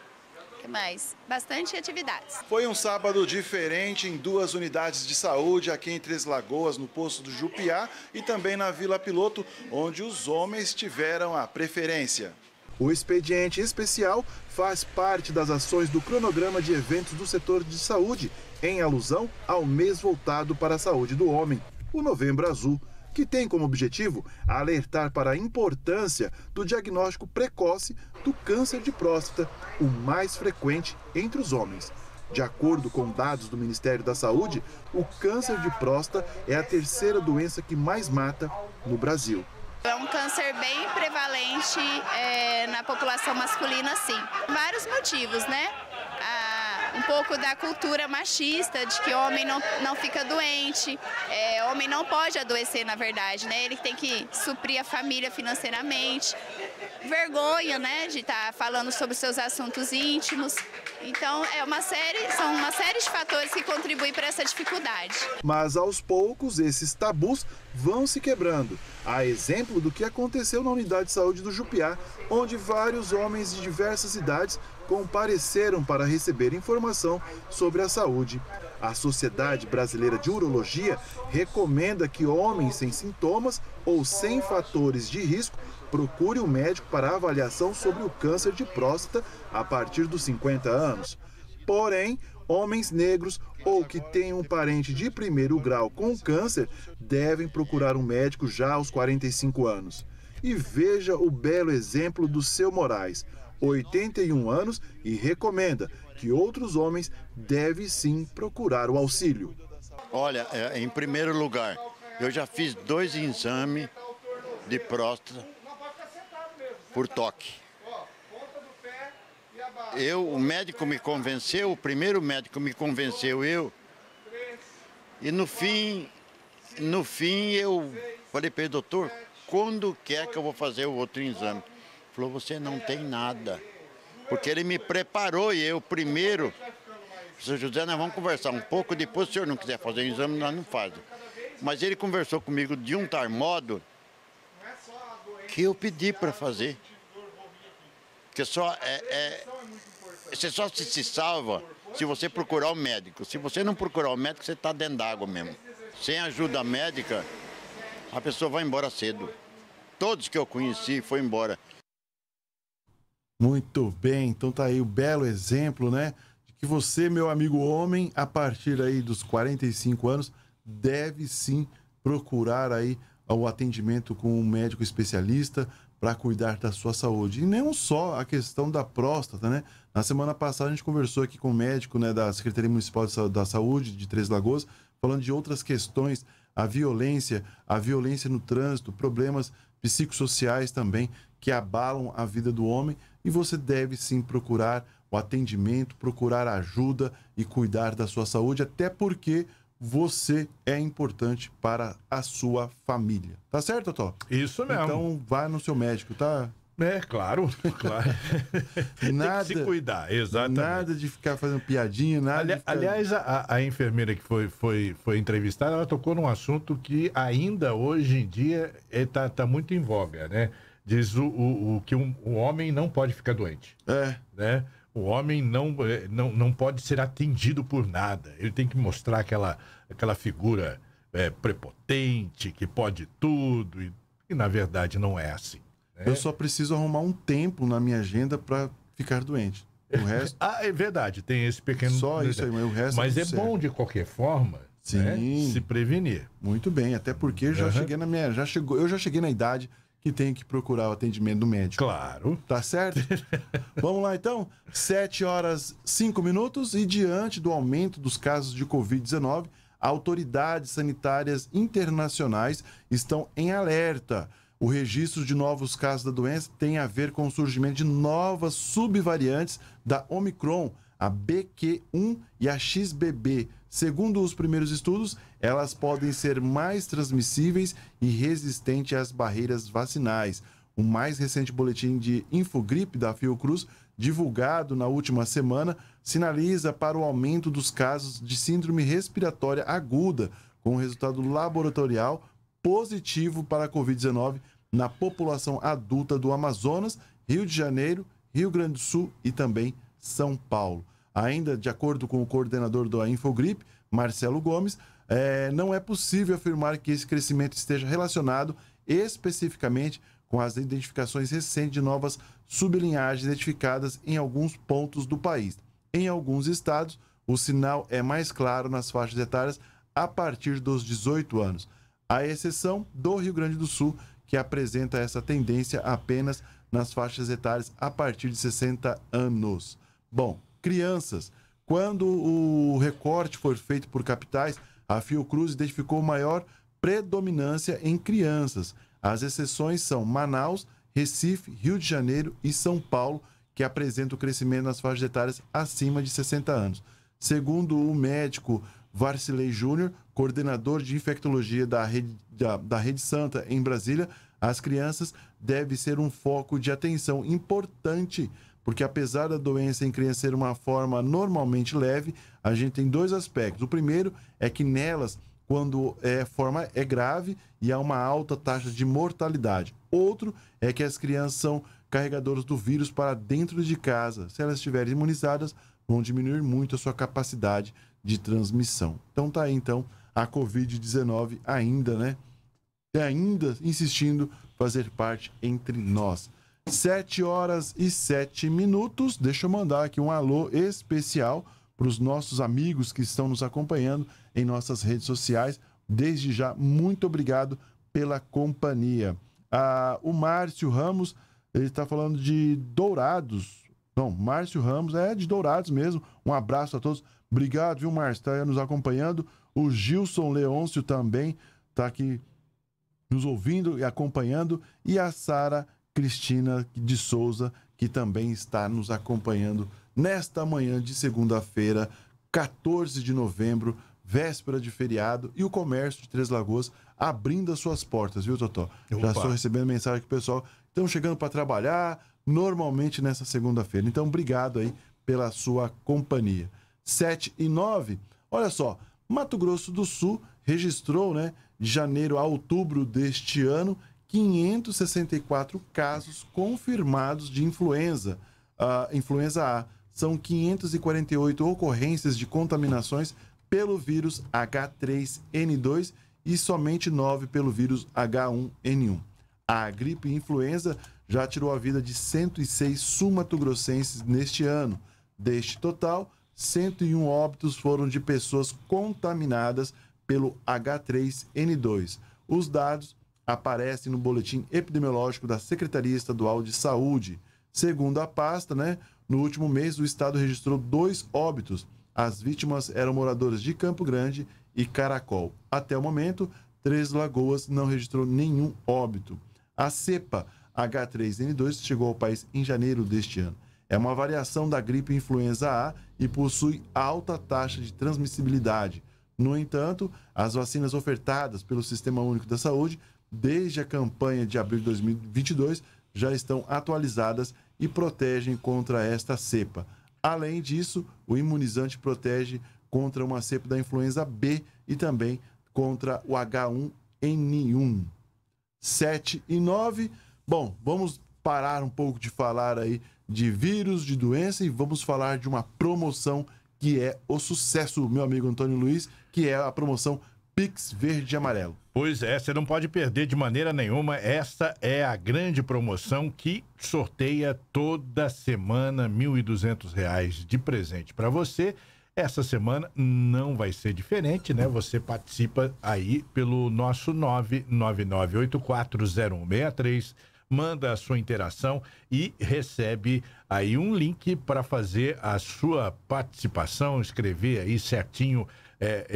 que mais? Bastante atividades. Foi um sábado diferente em duas unidades de saúde, aqui em Três Lagoas, no posto do Jupiá e também na Vila Piloto, onde os homens tiveram a preferência. O expediente especial faz parte das ações do cronograma de eventos do setor de saúde, em alusão ao mês voltado para a saúde do homem, o Novembro Azul, que tem como objetivo alertar para a importância do diagnóstico precoce do câncer de próstata, o mais frequente entre os homens. De acordo com dados do Ministério da Saúde, o câncer de próstata é a terceira doença que mais mata no Brasil. É um câncer bem prevalente é, na população masculina, sim. Vários motivos, né? A um pouco da cultura machista, de que homem não, não fica doente, é, homem não pode adoecer, na verdade, né? Ele tem que suprir a família financeiramente. Vergonha, né, de estar tá falando sobre seus assuntos íntimos. Então, é uma série, são uma série de fatores que contribuem para essa dificuldade. Mas aos poucos, esses tabus vão se quebrando. A exemplo do que aconteceu na unidade de saúde do Jupiá, onde vários homens de diversas idades compareceram para receber informação sobre a saúde. A Sociedade Brasileira de Urologia recomenda que homens sem sintomas ou sem fatores de risco procure um médico para avaliação sobre o câncer de próstata a partir dos 50 anos. Porém, homens negros ou que tenham um parente de primeiro grau com câncer devem procurar um médico já aos 45 anos. E veja o belo exemplo do seu Moraes. 81 anos e recomenda que outros homens devem sim procurar o auxílio. Olha, é, em primeiro lugar, eu já fiz dois exames de próstata por toque. Eu, o médico me convenceu, o primeiro médico me convenceu eu. E no fim, no fim eu falei para ele, doutor, quando quer é que eu vou fazer o outro exame? falou, você não tem nada. Porque ele me preparou e eu primeiro, seu José, nós vamos conversar um pouco, depois se o senhor não quiser fazer um exame, nós não fazemos. Mas ele conversou comigo de um tal modo que eu pedi para fazer. Porque só é, é, você só se, se salva se você procurar o médico. Se você não procurar o médico, você está dentro d'água mesmo. Sem ajuda médica, a pessoa vai embora cedo. Todos que eu conheci foram embora. Muito bem, então tá aí o belo exemplo, né? De que você, meu amigo homem, a partir aí dos 45 anos, deve sim procurar aí o atendimento com um médico especialista para cuidar da sua saúde. E não só a questão da próstata, né? Na semana passada a gente conversou aqui com o um médico né, da Secretaria Municipal da Saúde de Três Lagoas, falando de outras questões, a violência, a violência no trânsito, problemas psicossociais também que abalam a vida do homem e você deve sim procurar o atendimento, procurar ajuda e cuidar da sua saúde, até porque você é importante para a sua família. Tá certo, Tó? Isso mesmo. Então vá no seu médico, tá? É, claro, claro. nada, Tem que se cuidar, exatamente. Nada de ficar fazendo piadinha, nada. Ali, ficar... Aliás, a, a, enfermeira que foi, foi, foi entrevistada, ela tocou num assunto que ainda hoje em dia está eh, é, tá muito em voga, né? diz o, o, o que um, o homem não pode ficar doente. É. Né? O homem não, é, não, não pode ser atendido por nada. Ele tem que mostrar aquela, aquela figura é, prepotente, que pode tudo, e, e, na verdade não é assim. Né? Eu só preciso arrumar um tempo na minha agenda para ficar doente. O resto. ah, é verdade, tem esse pequeno. Só isso aí, mas o resto. É mas é, é bom, de qualquer forma, né, Sim. Né? se prevenir. Muito bem, até porque já cheguei na minha. Já chegou, eu já cheguei na idade que tem que procurar o atendimento do médico. Claro. Tá certo? Vamos lá então. 7 horas 5 minutos e diante do aumento dos casos de Covid-19, autoridades sanitárias internacionais estão em alerta. O registro de novos casos da doença tem a ver com o surgimento de novas subvariantes da Omicron, a BQ1 e a XBB Segundo os primeiros estudos, elas podem ser mais transmissíveis e resistentes às barreiras vacinais. O mais recente boletim de Infogripe da Fiocruz, divulgado na última semana, sinaliza para o aumento dos casos de síndrome respiratória aguda, com resultado laboratorial positivo para a Covid-19 na população adulta do Amazonas, Rio de Janeiro, Rio Grande do Sul e também São Paulo. Ainda de acordo com o coordenador da Infogrip, Marcelo Gomes, é, não é possível afirmar que esse crescimento esteja relacionado especificamente com as identificações recentes de novas sublinhagens identificadas em alguns pontos do país. Em alguns estados, o sinal é mais claro nas faixas etárias a partir dos 18 anos, à exceção do Rio Grande do Sul, que apresenta essa tendência apenas nas faixas etárias a partir de 60 anos. Bom, crianças. Quando o recorte foi feito por capitais, a Fiocruz identificou maior predominância em crianças. As exceções são Manaus, Recife, Rio de Janeiro e São Paulo, que apresentam crescimento nas faixas etárias acima de 60 anos. Segundo o médico Varsilei Júnior, coordenador de infectologia da Rede, da, da Rede Santa em Brasília, as crianças devem ser um foco de atenção importante porque apesar da doença em crianças ser uma forma normalmente leve, a gente tem dois aspectos. O primeiro é que nelas, quando é forma é grave e há uma alta taxa de mortalidade. Outro é que as crianças são carregadoras do vírus para dentro de casa. Se elas estiverem imunizadas, vão diminuir muito a sua capacidade de transmissão. Então tá aí então a COVID-19 ainda, né? Ainda insistindo fazer parte entre nós. 7 horas e 7 minutos. Deixa eu mandar aqui um alô especial para os nossos amigos que estão nos acompanhando em nossas redes sociais. Desde já, muito obrigado pela companhia. Ah, o Márcio Ramos, ele está falando de Dourados. Não, Márcio Ramos é de Dourados mesmo. Um abraço a todos. Obrigado, viu, Márcio? Está nos acompanhando. O Gilson Leôncio também está aqui nos ouvindo e acompanhando. E a Sara Cristina de Souza, que também está nos acompanhando nesta manhã de segunda-feira, 14 de novembro, véspera de feriado, e o comércio de Três Lagoas abrindo as suas portas, viu, Totó? Opa. Já estou recebendo mensagem que o pessoal estão chegando para trabalhar normalmente nessa segunda-feira. Então, obrigado aí pela sua companhia. 7 e 9, olha só, Mato Grosso do Sul registrou, né, de janeiro a outubro deste ano, 564 casos confirmados de influenza, uh, influenza A. São 548 ocorrências de contaminações pelo vírus H3N2 e somente 9 pelo vírus H1N1. A gripe influenza já tirou a vida de 106 sumatogrossenses neste ano. Deste total, 101 óbitos foram de pessoas contaminadas pelo H3N2. Os dados aparece no boletim epidemiológico da Secretaria Estadual de Saúde. Segundo a pasta, né, no último mês o estado registrou dois óbitos. As vítimas eram moradores de Campo Grande e Caracol. Até o momento, Três Lagoas não registrou nenhum óbito. A cepa H3N2 chegou ao país em janeiro deste ano. É uma variação da gripe influenza A e possui alta taxa de transmissibilidade. No entanto, as vacinas ofertadas pelo Sistema Único da Saúde desde a campanha de abril de 2022, já estão atualizadas e protegem contra esta cepa. Além disso, o imunizante protege contra uma cepa da influenza B e também contra o H1N1. 7 e 9. Bom, vamos parar um pouco de falar aí de vírus, de doença e vamos falar de uma promoção que é o sucesso, meu amigo Antônio Luiz, que é a promoção Pix Verde e Amarelo. Pois é, você não pode perder de maneira nenhuma. Esta é a grande promoção que sorteia toda semana R$ 1.200 de presente para você. Essa semana não vai ser diferente, né? Você participa aí pelo nosso 999840163, manda a sua interação e recebe aí um link para fazer a sua participação, escrever aí certinho é,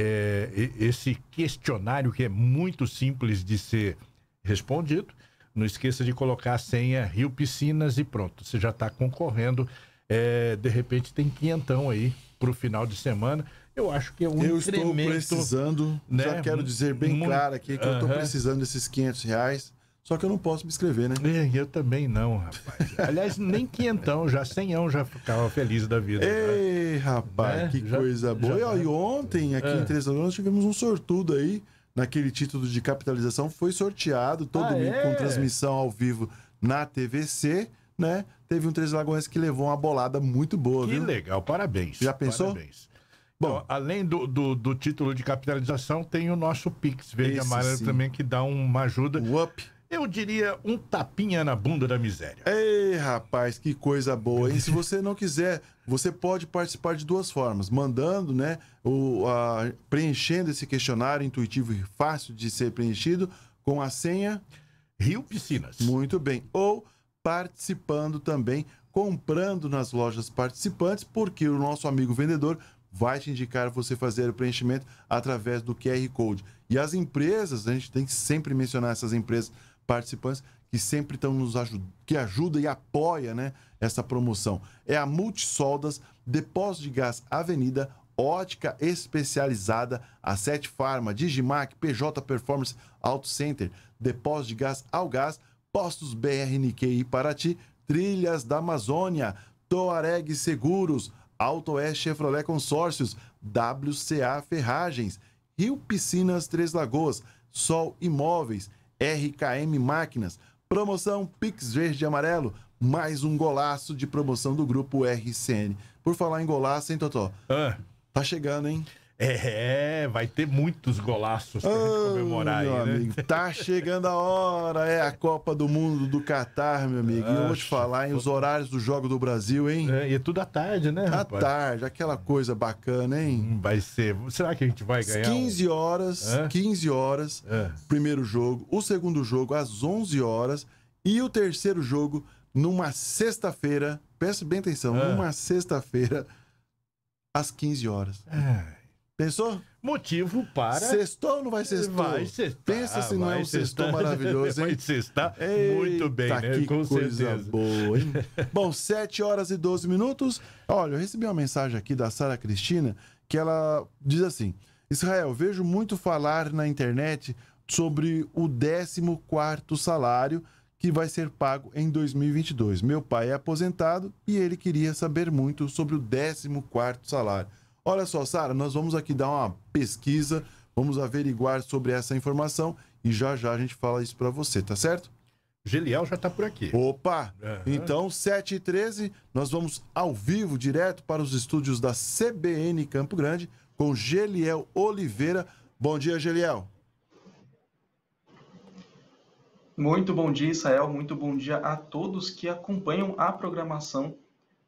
é, esse questionário que é muito simples de ser respondido. Não esqueça de colocar a senha Rio Piscinas e pronto. Você já está concorrendo. É, de repente tem quinhentão aí para o final de semana. Eu acho que é um Eu estou precisando, né? já quero dizer bem claro aqui que uh -huh. eu estou precisando desses 500 reais só que eu não posso me inscrever, né? É, eu também não, rapaz. Aliás, nem quinhentão, já senhão já ficava feliz da vida. Né? Ei, rapaz, né? que já, coisa boa. Já... E, ontem, aqui é. em Três nós tivemos um sortudo aí, naquele título de capitalização, foi sorteado todo ah, é? com transmissão ao vivo na TVC, né? Teve um Três Lagoas que levou uma bolada muito boa, que viu? Que legal, parabéns. Já pensou? Parabéns. Bom, então, além do, do, do, título de capitalização, tem o nosso Pix Verde Amarelo sim. também, que dá uma ajuda. O UP eu diria um tapinha na bunda da miséria. Ei, rapaz, que coisa boa, E Se você não quiser, você pode participar de duas formas: mandando, né? O, a, preenchendo esse questionário intuitivo e fácil de ser preenchido com a senha Rio Piscinas. Muito bem. Ou participando também, comprando nas lojas participantes, porque o nosso amigo vendedor vai te indicar você fazer o preenchimento através do QR Code. E as empresas, a gente tem que sempre mencionar essas empresas participantes que sempre estão nos ajudando, que ajuda e apoia né, essa promoção. É a Multisoldas, Depósito de Gás Avenida, ótica especializada, a Sete Farma, Digimac, PJ Performance Auto Center, Depósito de Gás ao Gás, Postos BRNQ e Paraty, Trilhas da Amazônia, Toareg Seguros, Alto Oeste Chevrolet Consórcios, WCA Ferragens, Rio Piscinas Três Lagoas, Sol Imóveis, RKM Máquinas. Promoção Pix Verde e Amarelo. Mais um golaço de promoção do grupo RCN. Por falar em golaço, hein, Totó? Ah. Tá chegando, hein? É, vai ter muitos golaços pra oh, gente comemorar aí, né? tá chegando a hora, é a Copa do Mundo do Catar, meu amigo. E eu vou te falar, hein, os horários do Jogo do Brasil, hein? É, e é tudo à tarde, né? Tá rapaz? À tarde, aquela coisa bacana, hein? Hum, vai ser. Será que a gente vai ganhar? 15 horas, Hã? 15 horas, é. primeiro jogo. O segundo jogo, às 11 horas. E o terceiro jogo, numa sexta-feira. Peço bem atenção, numa sexta-feira, às 15 horas. É. Pensou? Motivo para. Sextou não vai sextou? Vai sextar. Pensa se ah, não é um sextou maravilhoso, hein? Vai sextar muito bem, tá né? Que Com coisa certeza. boa, hein? Bom, 7 horas e 12 minutos. Olha, eu recebi uma mensagem aqui da Sara Cristina que ela diz assim: Israel, vejo muito falar na internet sobre o 14 salário que vai ser pago em 2022. Meu pai é aposentado e ele queria saber muito sobre o 14 salário. Olha só, Sara, nós vamos aqui dar uma pesquisa, vamos averiguar sobre essa informação e já já a gente fala isso para você, tá certo? Geliel já está por aqui. Opa! Uhum. Então, 7 e 13 nós vamos ao vivo, direto para os estúdios da CBN Campo Grande, com Geliel Oliveira. Bom dia, Geliel. Muito bom dia, Israel. Muito bom dia a todos que acompanham a programação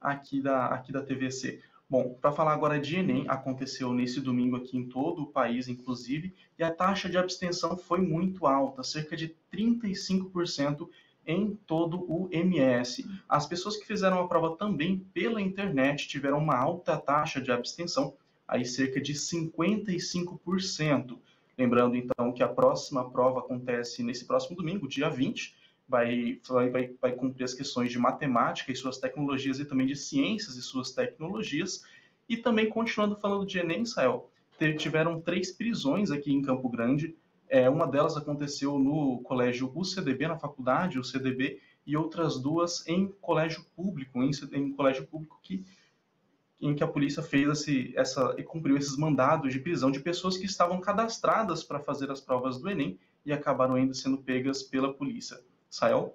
aqui da, aqui da TVC. Bom, para falar agora de Enem, aconteceu nesse domingo aqui em todo o país, inclusive, e a taxa de abstenção foi muito alta, cerca de 35% em todo o MS. As pessoas que fizeram a prova também pela internet tiveram uma alta taxa de abstenção, aí cerca de 55%. Lembrando então que a próxima prova acontece nesse próximo domingo, dia 20, vai, vai, vai cumprir as questões de matemática e suas tecnologias, e também de ciências e suas tecnologias. E também, continuando falando de Enem, Israel, tiveram três prisões aqui em Campo Grande. É, uma delas aconteceu no colégio UCDB, na faculdade UCDB, e outras duas em colégio público, em, em colégio público que em que a polícia fez esse, essa e cumpriu esses mandados de prisão de pessoas que estavam cadastradas para fazer as provas do Enem e acabaram ainda sendo pegas pela polícia. Sael,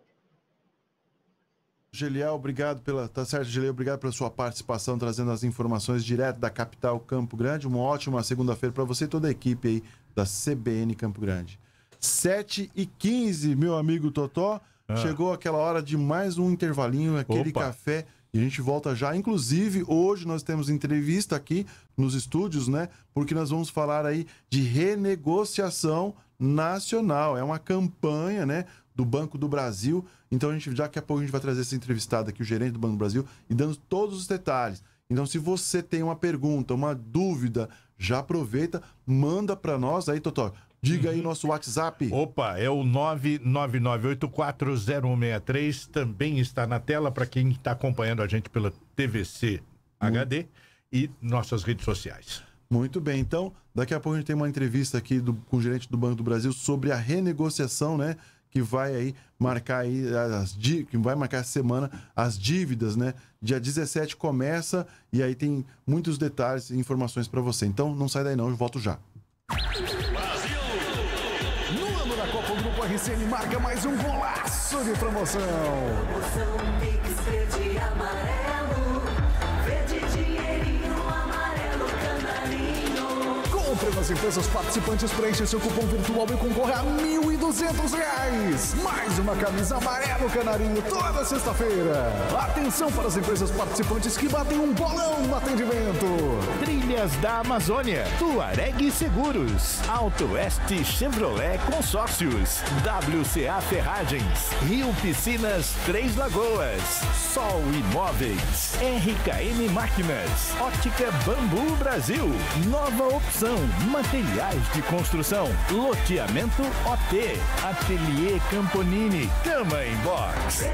Geliel, obrigado pela. Tá certo, Geliel, obrigado pela sua participação, trazendo as informações direto da capital Campo Grande. Uma ótima segunda-feira para você e toda a equipe aí da CBN Campo Grande. 7 e 15 meu amigo Totó. Ah. Chegou aquela hora de mais um intervalinho, aquele Opa. café. E a gente volta já. Inclusive, hoje nós temos entrevista aqui nos estúdios, né? Porque nós vamos falar aí de renegociação nacional. É uma campanha, né? do Banco do Brasil. Então a gente, daqui a pouco, a gente vai trazer essa entrevistada aqui, o gerente do Banco do Brasil, e dando todos os detalhes. Então, se você tem uma pergunta, uma dúvida, já aproveita, manda para nós aí, Totó. Diga aí uhum. nosso WhatsApp. Opa, é o 999840163. Também está na tela para quem está acompanhando a gente pela TVC HD uhum. Muito... e nossas redes sociais. Muito bem, então, daqui a pouco a gente tem uma entrevista aqui do, com o gerente do Banco do Brasil sobre a renegociação, né? que vai aí marcar aí as que vai marcar essa semana as dívidas, né? Dia 17 começa e aí tem muitos detalhes e informações para você. Então não sai daí não, eu volto já. Brasil! No ano da Copa o Grupo RCN marca mais um golaço de promoção. promoção As nas empresas participantes preenche seu cupom virtual e concorre a R$ 1.200. Mais uma camisa amarelo canarinho toda sexta-feira. Atenção para as empresas participantes que batem um bolão no atendimento. Trilhas da Amazônia, Tuareg Seguros, Alto Oeste Chevrolet Consórcios, WCA Ferragens, Rio Piscinas Três Lagoas, Sol Imóveis, RKM Máquinas, Ótica Bambu Brasil, Nova Opção, Materiais de Construção, Loteamento OT, Ateliê Camponini, Cama em Box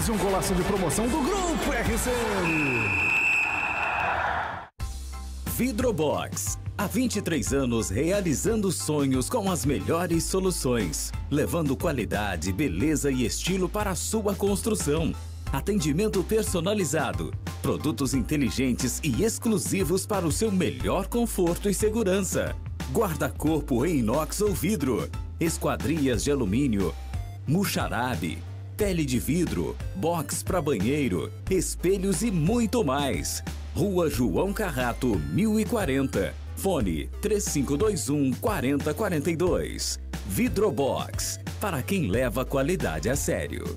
mais um golaço de promoção do Grupo RCN. Vidrobox. Há 23 anos realizando sonhos com as melhores soluções, levando qualidade, beleza e estilo para a sua construção. Atendimento personalizado, produtos inteligentes e exclusivos para o seu melhor conforto e segurança. Guarda-corpo em inox ou vidro, esquadrias de alumínio, muxarabe, pele de vidro, box para banheiro, espelhos e muito mais. Rua João Carrato, 1040. Fone 3521 4042. Vidrobox, para quem leva qualidade a sério.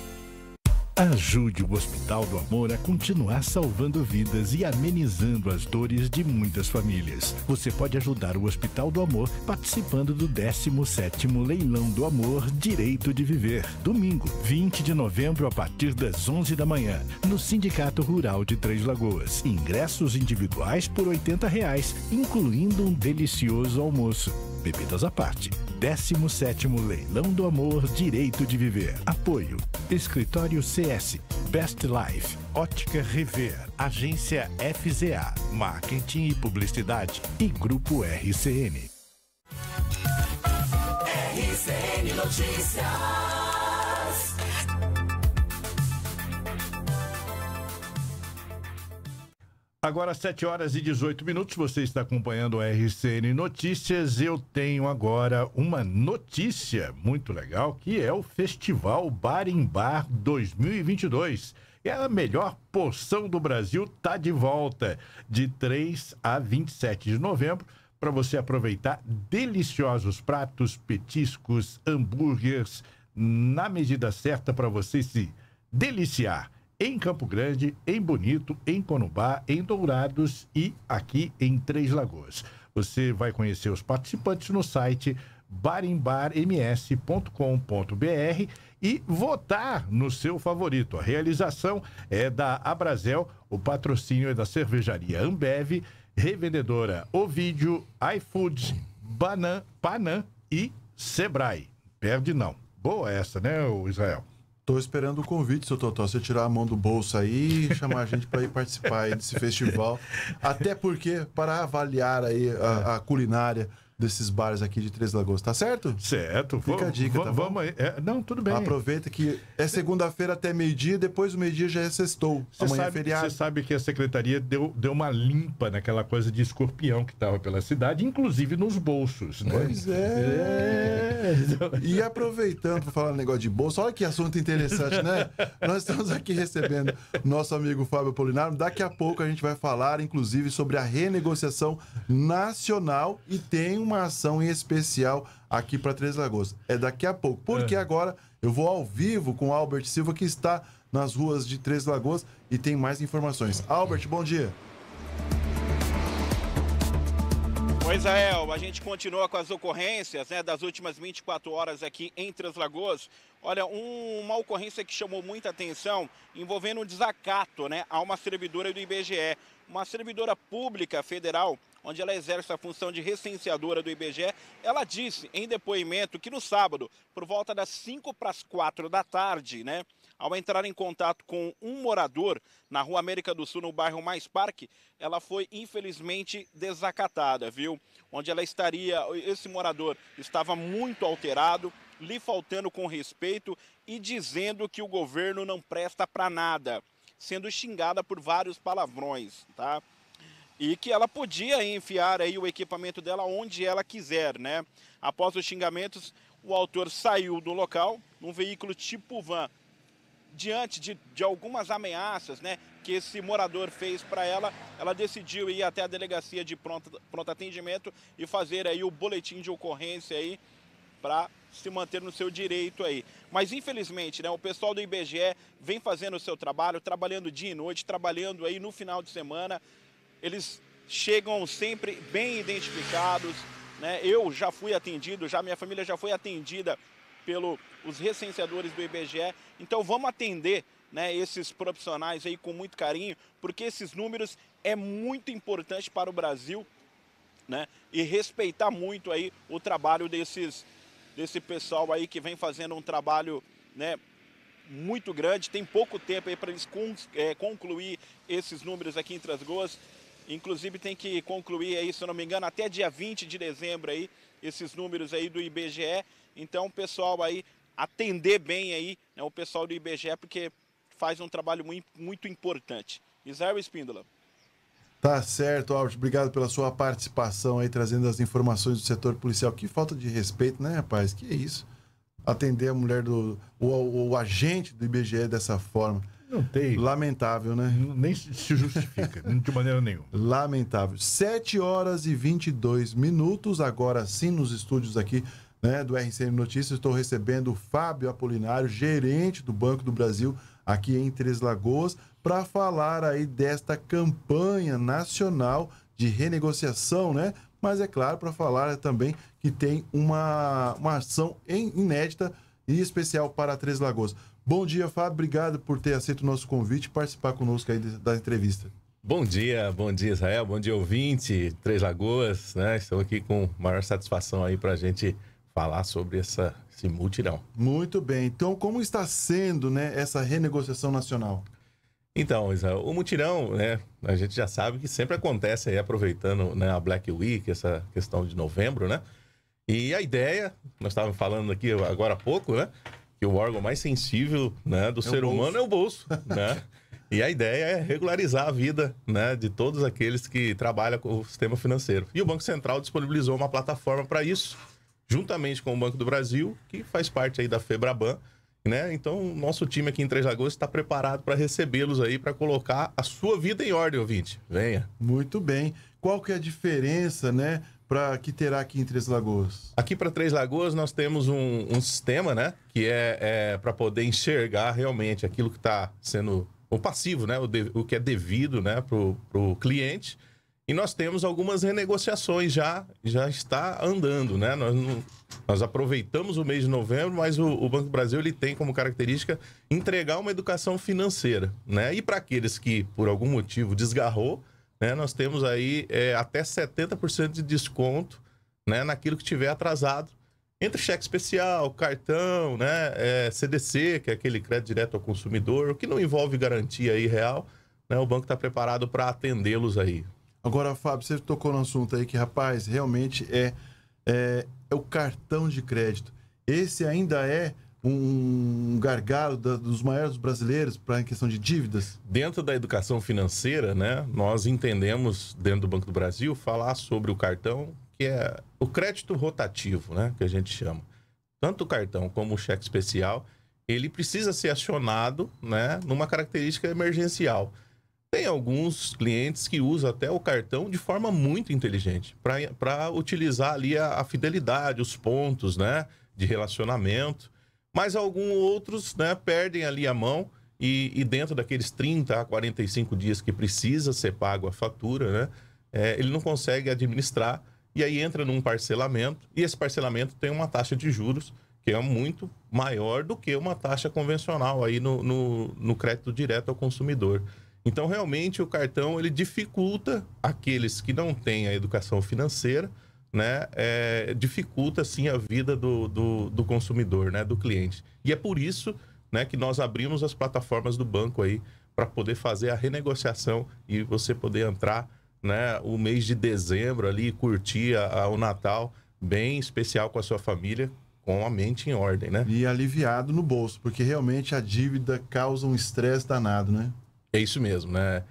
Ajude o Hospital do Amor a continuar salvando vidas e amenizando as dores de muitas famílias. Você pode ajudar o Hospital do Amor participando do 17º Leilão do Amor Direito de Viver, domingo, 20 de novembro, a partir das 11 da manhã, no Sindicato Rural de Três Lagoas. Ingressos individuais por R$ 80,00, reais, incluindo um delicioso almoço. Bebidas à parte. 17º Leilão do Amor Direito de Viver. Apoio. Escritório CR. Acesse Best Life, Ótica Rever, Agência FZA, Marketing e Publicidade e Grupo RCN. RCN Notícias. Agora, 7 horas e 18 minutos, você está acompanhando o RCN Notícias. Eu tenho agora uma notícia muito legal, que é o Festival Bar em Bar 2022. É a melhor porção do Brasil, tá de volta, de 3 a 27 de novembro, para você aproveitar deliciosos pratos, petiscos, hambúrgueres, na medida certa para você se deliciar em Campo Grande, em Bonito, em Conubá, em Dourados e aqui em Três Lagoas. Você vai conhecer os participantes no site barimbarms.com.br e votar no seu favorito. A realização é da Abrazel, o patrocínio é da cervejaria Ambev, revendedora Ovidio, iFoods, Banan, Panam e Sebrae. Perde não. Boa essa, né, Israel? Tô esperando o convite, seu Totó. Você tirar a mão do bolso aí e chamar a gente para ir participar desse festival. Até porque, para avaliar aí a, a culinária desses bares aqui de Três Lagoas, tá certo? Certo. Fica a dica, tá bom? Vamos aí. É, não, tudo bem. Aproveita que é segunda-feira até meio-dia, depois do meio-dia já é sextou. Cê Amanhã é sabe, é feriado. Você sabe que a secretaria deu, deu uma limpa naquela coisa de escorpião que estava pela cidade, inclusive nos bolsos, né? Pois é. é. E aproveitando para falar um negócio de bolso, olha que assunto interessante, né? Nós estamos aqui recebendo nosso amigo Fábio Polinário. Daqui a pouco a gente vai falar, inclusive, sobre a renegociação nacional e tem uma uma ação em especial aqui para Três Lagoas. É daqui a pouco, porque é. agora eu vou ao vivo com o Albert Silva, que está nas ruas de Três Lagoas e tem mais informações. Albert, bom dia. Pois é, a gente continua com as ocorrências né, das últimas 24 horas aqui em Três Lagoas. Olha, um, uma ocorrência que chamou muita atenção envolvendo um desacato né, a uma servidora do IBGE uma servidora pública federal, onde ela exerce a função de recenseadora do IBGE, ela disse em depoimento que no sábado, por volta das 5 para as 4 da tarde, né, ao entrar em contato com um morador na Rua América do Sul, no bairro Mais Parque, ela foi infelizmente desacatada, viu? Onde ela estaria, esse morador estava muito alterado, lhe faltando com respeito e dizendo que o governo não presta para nada sendo xingada por vários palavrões, tá? E que ela podia enfiar aí o equipamento dela onde ela quiser, né? Após os xingamentos, o autor saiu do local num veículo tipo van. Diante de, de algumas ameaças né, que esse morador fez para ela, ela decidiu ir até a delegacia de pronto, pronto atendimento e fazer aí o boletim de ocorrência aí para se manter no seu direito aí. Mas infelizmente, né, o pessoal do IBGE vem fazendo o seu trabalho, trabalhando dia e noite, trabalhando aí no final de semana. Eles chegam sempre bem identificados, né? Eu já fui atendido, já minha família já foi atendida pelos recenseadores do IBGE. Então vamos atender né, esses profissionais aí com muito carinho, porque esses números é muito importante para o Brasil, né? E respeitar muito aí o trabalho desses desse pessoal aí que vem fazendo um trabalho né, muito grande. Tem pouco tempo aí para eles é, concluir esses números aqui em Trasgoas. Inclusive tem que concluir aí, se eu não me engano, até dia 20 de dezembro aí, esses números aí do IBGE. Então, pessoal aí atender bem aí, né, o pessoal do IBGE, porque faz um trabalho muito, muito importante. Israel Espíndola. Tá certo, Albert. Obrigado pela sua participação aí, trazendo as informações do setor policial. Que falta de respeito, né, rapaz? Que isso? Atender a mulher do. o, o agente do IBGE dessa forma. Não tem. Lamentável, né? Nem se justifica, de maneira nenhuma. Lamentável. 7 horas e 22 minutos, agora sim, nos estúdios aqui né, do RCN Notícias. Estou recebendo o Fábio Apolinário, gerente do Banco do Brasil aqui em Três Lagoas, para falar aí desta campanha nacional de renegociação, né? Mas é claro, para falar também que tem uma, uma ação inédita e especial para Três Lagoas. Bom dia, Fábio. Obrigado por ter aceito o nosso convite e participar conosco aí da entrevista. Bom dia, bom dia, Israel. Bom dia, ouvinte. Três Lagoas, né? Estou aqui com maior satisfação aí para a gente falar sobre essa esse mutirão. Muito bem. Então, como está sendo né, essa renegociação nacional? Então, o mutirão, né, a gente já sabe que sempre acontece aí, aproveitando né, a Black Week, essa questão de novembro, né? E a ideia, nós estávamos falando aqui agora há pouco, né? Que o órgão mais sensível né, do é ser humano é o bolso, né? E a ideia é regularizar a vida né, de todos aqueles que trabalham com o sistema financeiro. E o Banco Central disponibilizou uma plataforma para isso, juntamente com o Banco do Brasil, que faz parte aí da Febraban. Né? Então, nosso time aqui em Três Lagoas está preparado para recebê-los aí, para colocar a sua vida em ordem, ouvinte. Venha. Muito bem. Qual que é a diferença, né, para que terá aqui em Três Lagoas? Aqui para Três Lagoas nós temos um, um sistema, né, que é, é para poder enxergar realmente aquilo que está sendo o passivo, né, o, de, o que é devido, né, para o cliente e nós temos algumas renegociações já, já está andando, né? Nós, não, nós aproveitamos o mês de novembro, mas o, o, Banco do Brasil ele tem como característica entregar uma educação financeira, né? E para aqueles que por algum motivo desgarrou, né? Nós temos aí é, até 70% de desconto, né? Naquilo que tiver atrasado, entre cheque especial, cartão, né, é, CDC, que é aquele crédito direto ao consumidor, o que não envolve garantia aí real, né, o banco está preparado para atendê-los aí. Agora, Fábio, você tocou no assunto aí que, rapaz, realmente é, é, é o cartão de crédito. Esse ainda é um gargalo da, dos maiores brasileiros para a questão de dívidas? Dentro da educação financeira, né, nós entendemos, dentro do Banco do Brasil, falar sobre o cartão, que é o crédito rotativo, né, que a gente chama. Tanto o cartão como o cheque especial, ele precisa ser acionado né, numa característica emergencial. Tem alguns clientes que usam até o cartão de forma muito inteligente para utilizar ali a, a, fidelidade, os pontos, né, de relacionamento. Mas alguns outros, né, perdem ali a mão e, e, dentro daqueles 30 a 45 dias que precisa ser pago a fatura, né, é, ele não consegue administrar e aí entra num parcelamento e esse parcelamento tem uma taxa de juros que é muito maior do que uma taxa convencional aí no, no, no crédito direto ao consumidor. Então, realmente, o cartão ele dificulta aqueles que não têm a educação financeira, né? É, dificulta, sim, a vida do, do, do, consumidor, né? Do cliente. E é por isso né, que nós abrimos as plataformas do banco aí para poder fazer a renegociação e você poder entrar né, o mês de dezembro ali, curtir a, a, o Natal bem especial com a sua família, com a mente em ordem, né? E aliviado no bolso, porque realmente a dívida causa um estresse danado, né? É isso mesmo, né?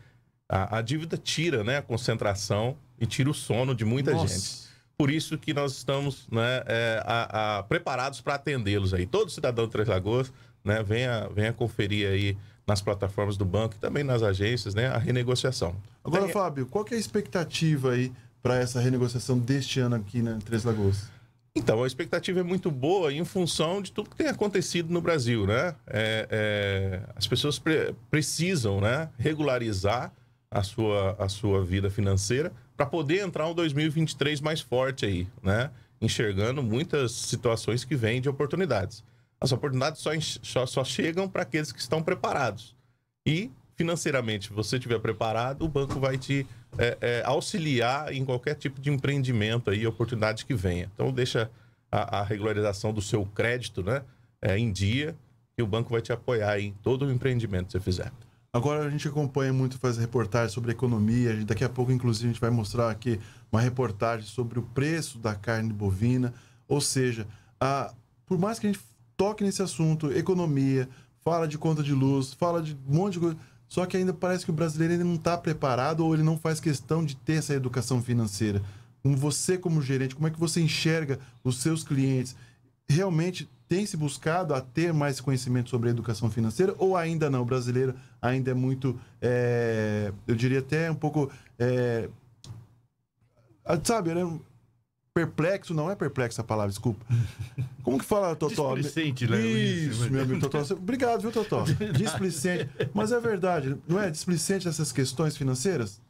A, a dívida tira né, a concentração e tira o sono de muita Nossa. gente. Por isso que nós estamos né, é, a, a, preparados para atendê-los aí. Todo cidadão de Três Lagoas, né, venha, venha conferir aí nas plataformas do banco e também nas agências, né, a renegociação. Agora, Tem... Fábio, qual que é a expectativa aí para essa renegociação deste ano aqui na né, Três Lagoas? Então, a expectativa é muito boa em função de tudo que tem acontecido no Brasil, né? É, é, as pessoas pre precisam né, regularizar a sua, a sua vida financeira para poder entrar um 2023 mais forte aí, né? Enxergando muitas situações que vêm de oportunidades. As oportunidades só, só, só chegam para aqueles que estão preparados. E financeiramente você estiver preparado, o banco vai te é, é, auxiliar em qualquer tipo de empreendimento aí, oportunidade que venha. Então deixa a, a regularização do seu crédito né, é, em dia e o banco vai te apoiar em todo o empreendimento que você fizer. Agora a gente acompanha muito, faz reportagens sobre economia. Gente, daqui a pouco, inclusive, a gente vai mostrar aqui uma reportagem sobre o preço da carne bovina. Ou seja, a, por mais que a gente toque nesse assunto, economia, fala de conta de luz, fala de um monte de coisa só que ainda parece que o brasileiro ele não está preparado ou ele não faz questão de ter essa educação financeira. Com você como gerente, como é que você enxerga os seus clientes? Realmente tem se buscado a ter mais conhecimento sobre a educação financeira ou ainda não? O brasileiro ainda é muito, é, eu diria até um pouco, é, sabe, né? Perplexo, não é perplexo a palavra, desculpa. Como que fala, Totó? Displicente, né? Isso, meu amigo Totó. Obrigado, viu, Totó? É displicente. Mas é verdade, não é displicente essas questões financeiras?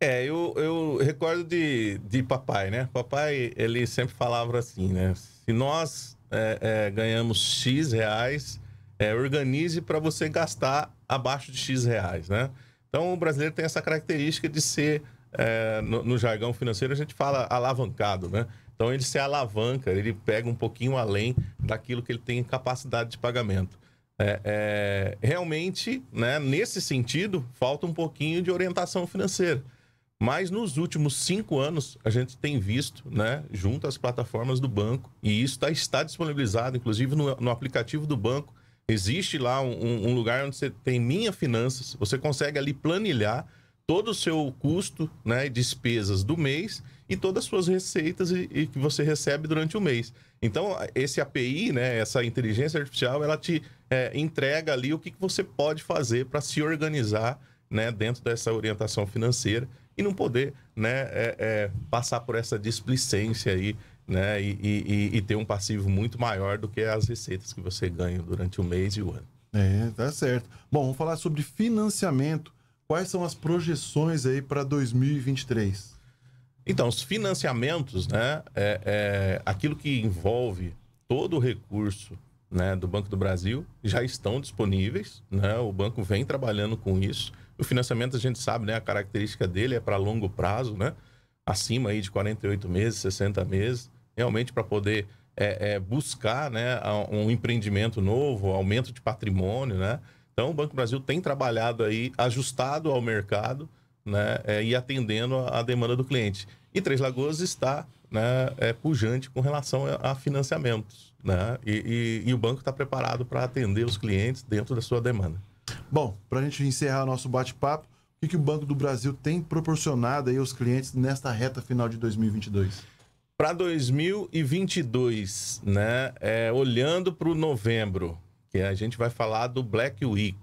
É, eu, eu recordo de, de papai, né? Papai, ele sempre falava assim, né? Se nós é, é, ganhamos X reais, é, organize para você gastar abaixo de X reais, né? Então, o brasileiro tem essa característica de ser é, no, no, jargão financeiro a gente fala alavancado, né? Então ele se alavanca, ele pega um pouquinho além daquilo que ele tem capacidade de pagamento. É, é, realmente, né, nesse sentido, falta um pouquinho de orientação financeira. Mas nos últimos cinco anos, a gente tem visto, né, junto às plataformas do banco, e isso tá, está disponibilizado, inclusive no, no, aplicativo do banco. Existe lá um, um lugar onde você tem Minha Finanças, você consegue ali planilhar todo o seu custo né, e despesas do mês e todas as suas receitas e, e, que você recebe durante o mês. Então, esse API, né, essa inteligência artificial, ela te é, entrega ali o que, que você pode fazer para se organizar né, dentro dessa orientação financeira e não poder né, é, é, passar por essa displicência aí né, e, e, e, ter um passivo muito maior do que as receitas que você ganha durante o mês e o ano. É, tá certo. Bom, vamos falar sobre financiamento quais são as projeções aí para 2023? Então, os financiamentos, né, é, é, aquilo que envolve todo o recurso né, do Banco do Brasil já estão disponíveis, né, o banco vem trabalhando com isso. O financiamento, a gente sabe, né, a característica dele é para longo prazo, né, acima aí de 48 meses, 60 meses, realmente para poder é, é, buscar né, um empreendimento novo, aumento de patrimônio, né? Então, o Banco Brasil tem trabalhado aí ajustado ao mercado né, é, e atendendo à demanda do cliente. E Três Lagoas está né, é, pujante com relação a, financiamentos. Né? E, e, e o banco está preparado para atender os clientes dentro da sua demanda. Bom, para a gente encerrar nosso bate-papo, o que, que o Banco do Brasil tem proporcionado aí aos clientes nesta reta final de 2022? Para 2022, né, é, olhando para o novembro, que a gente vai falar do Black Week.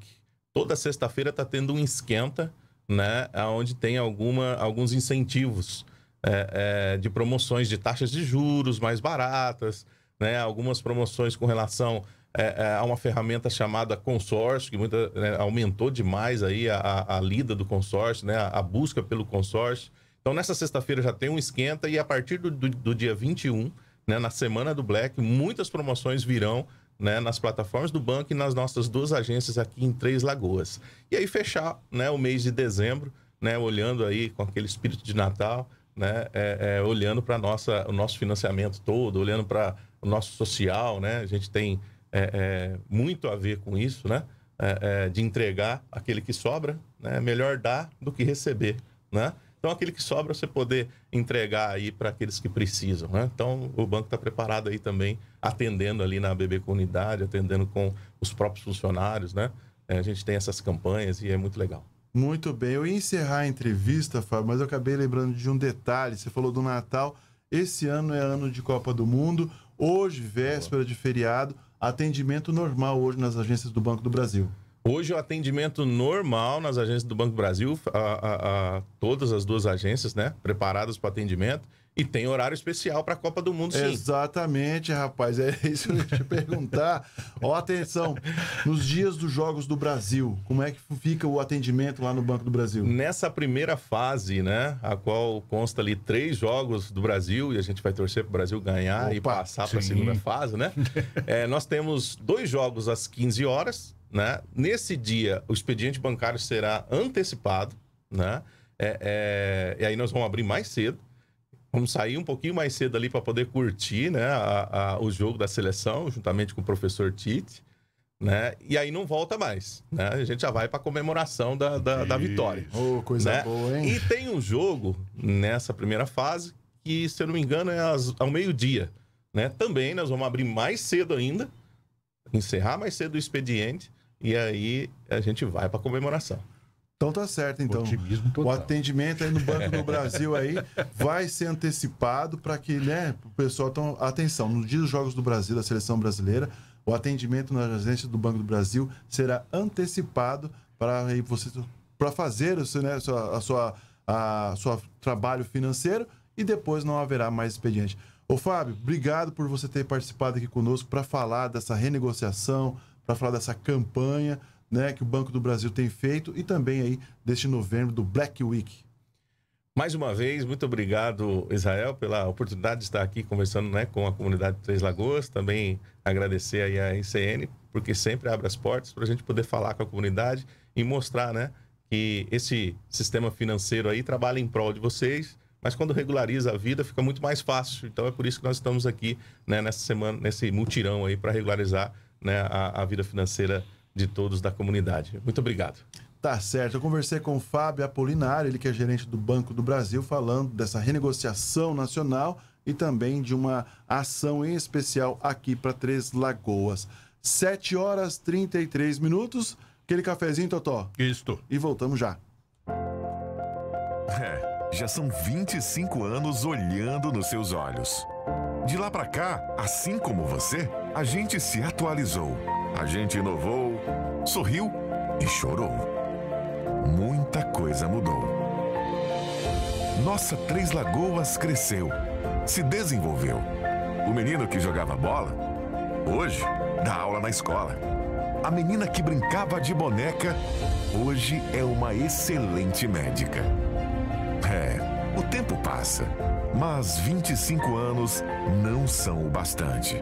Toda sexta-feira está tendo um esquenta, né, onde tem alguma, alguns incentivos é, é, de promoções de taxas de juros mais baratas, né, algumas promoções com relação é, é a uma ferramenta chamada consórcio, que muita, né, aumentou demais aí a, a, lida do consórcio, né, a, busca pelo consórcio. Então, nessa sexta-feira já tem um esquenta e a partir do, do, do dia 21, né, na semana do Black, muitas promoções virão né, nas plataformas do banco e nas nossas duas agências aqui em Três Lagoas. E aí fechar né, o mês de dezembro, né, olhando aí com aquele espírito de Natal, né, é, é, olhando para o nosso financiamento todo, olhando para o nosso social, né, a gente tem é, é muito a ver com isso, né, é, é, de entregar aquele que sobra, né, melhor dar do que receber, né? Então aquele que sobra você poder entregar aí para aqueles que precisam, né? Então o banco está preparado aí também atendendo ali na ABB Comunidade, atendendo com os próprios funcionários, né? É, a gente tem essas campanhas e é muito legal. Muito bem. Eu ia encerrar a entrevista, Fábio, mas eu acabei lembrando de um detalhe. Você falou do Natal. Esse ano é ano de Copa do Mundo. Hoje, véspera de feriado, atendimento normal hoje nas agências do Banco do Brasil. Hoje o atendimento normal nas agências do Banco do Brasil, a, a, a todas as duas agências, né, preparadas para atendimento. E tem horário especial para a Copa do Mundo, sim. Exatamente, rapaz. É isso que eu ia te perguntar. Ó, atenção. Nos dias dos Jogos do Brasil, como é que fica o atendimento lá no Banco do Brasil? Nessa primeira fase, né? A qual consta ali três jogos do Brasil, e a gente vai torcer para o Brasil ganhar Opa, e passar para a segunda fase, né? É, nós temos dois jogos às 15 horas, né? Nesse dia, o expediente bancário será antecipado, né? É, é... e aí nós vamos abrir mais cedo Vamos sair um pouquinho mais cedo ali para poder curtir né, a, a, o jogo da seleção, juntamente com o professor Tite. Né? E aí não volta mais. Né? A gente já vai para comemoração da, da, da vitória. Oh, coisa né? boa, hein? E tem um jogo nessa primeira fase que, se eu não me engano, é ao meio-dia. Né? Também nós vamos abrir mais cedo ainda, encerrar mais cedo o expediente, e aí a gente vai para comemoração. Então tá certo, então. O, o atendimento aí no Banco do Brasil aí vai ser antecipado para que, né, o pessoal atenção, no dia dos Jogos do Brasil da seleção brasileira, o atendimento na agência do Banco do Brasil será antecipado para aí você para fazer o seu, né, a sua a sua, a sua trabalho financeiro e depois não haverá mais expediente. Ô Fábio, obrigado por você ter participado aqui conosco para falar dessa renegociação, para falar dessa campanha né, que o Banco do Brasil tem feito e também aí deste novembro do Black Week. Mais uma vez, muito obrigado, Israel, pela oportunidade de estar aqui conversando né, com a comunidade de Três Lagoas. Também agradecer aí a ICN, porque sempre abre as portas para a gente poder falar com a comunidade e mostrar né, que esse sistema financeiro aí trabalha em prol de vocês, mas quando regulariza a vida fica muito mais fácil. Então é por isso que nós estamos aqui né, nessa semana, nesse mutirão aí para regularizar né, a, a vida financeira de todos da comunidade. Muito obrigado. Tá certo. Eu conversei com o Fábio Apolinário, ele que é gerente do Banco do Brasil, falando dessa renegociação nacional e também de uma ação em especial aqui para Três Lagoas. 7 horas 33 minutos. Aquele cafezinho, Totó. Isto. E voltamos já. É, já são 25 anos olhando nos seus olhos. De lá para cá, assim como você, a gente se atualizou a gente inovou, sorriu e chorou. Muita coisa mudou. Nossa Três Lagoas cresceu, se desenvolveu. O menino que jogava bola, hoje dá aula na escola. A menina que brincava de boneca, hoje é uma excelente médica. É, o tempo passa, mas 25 anos não são o bastante.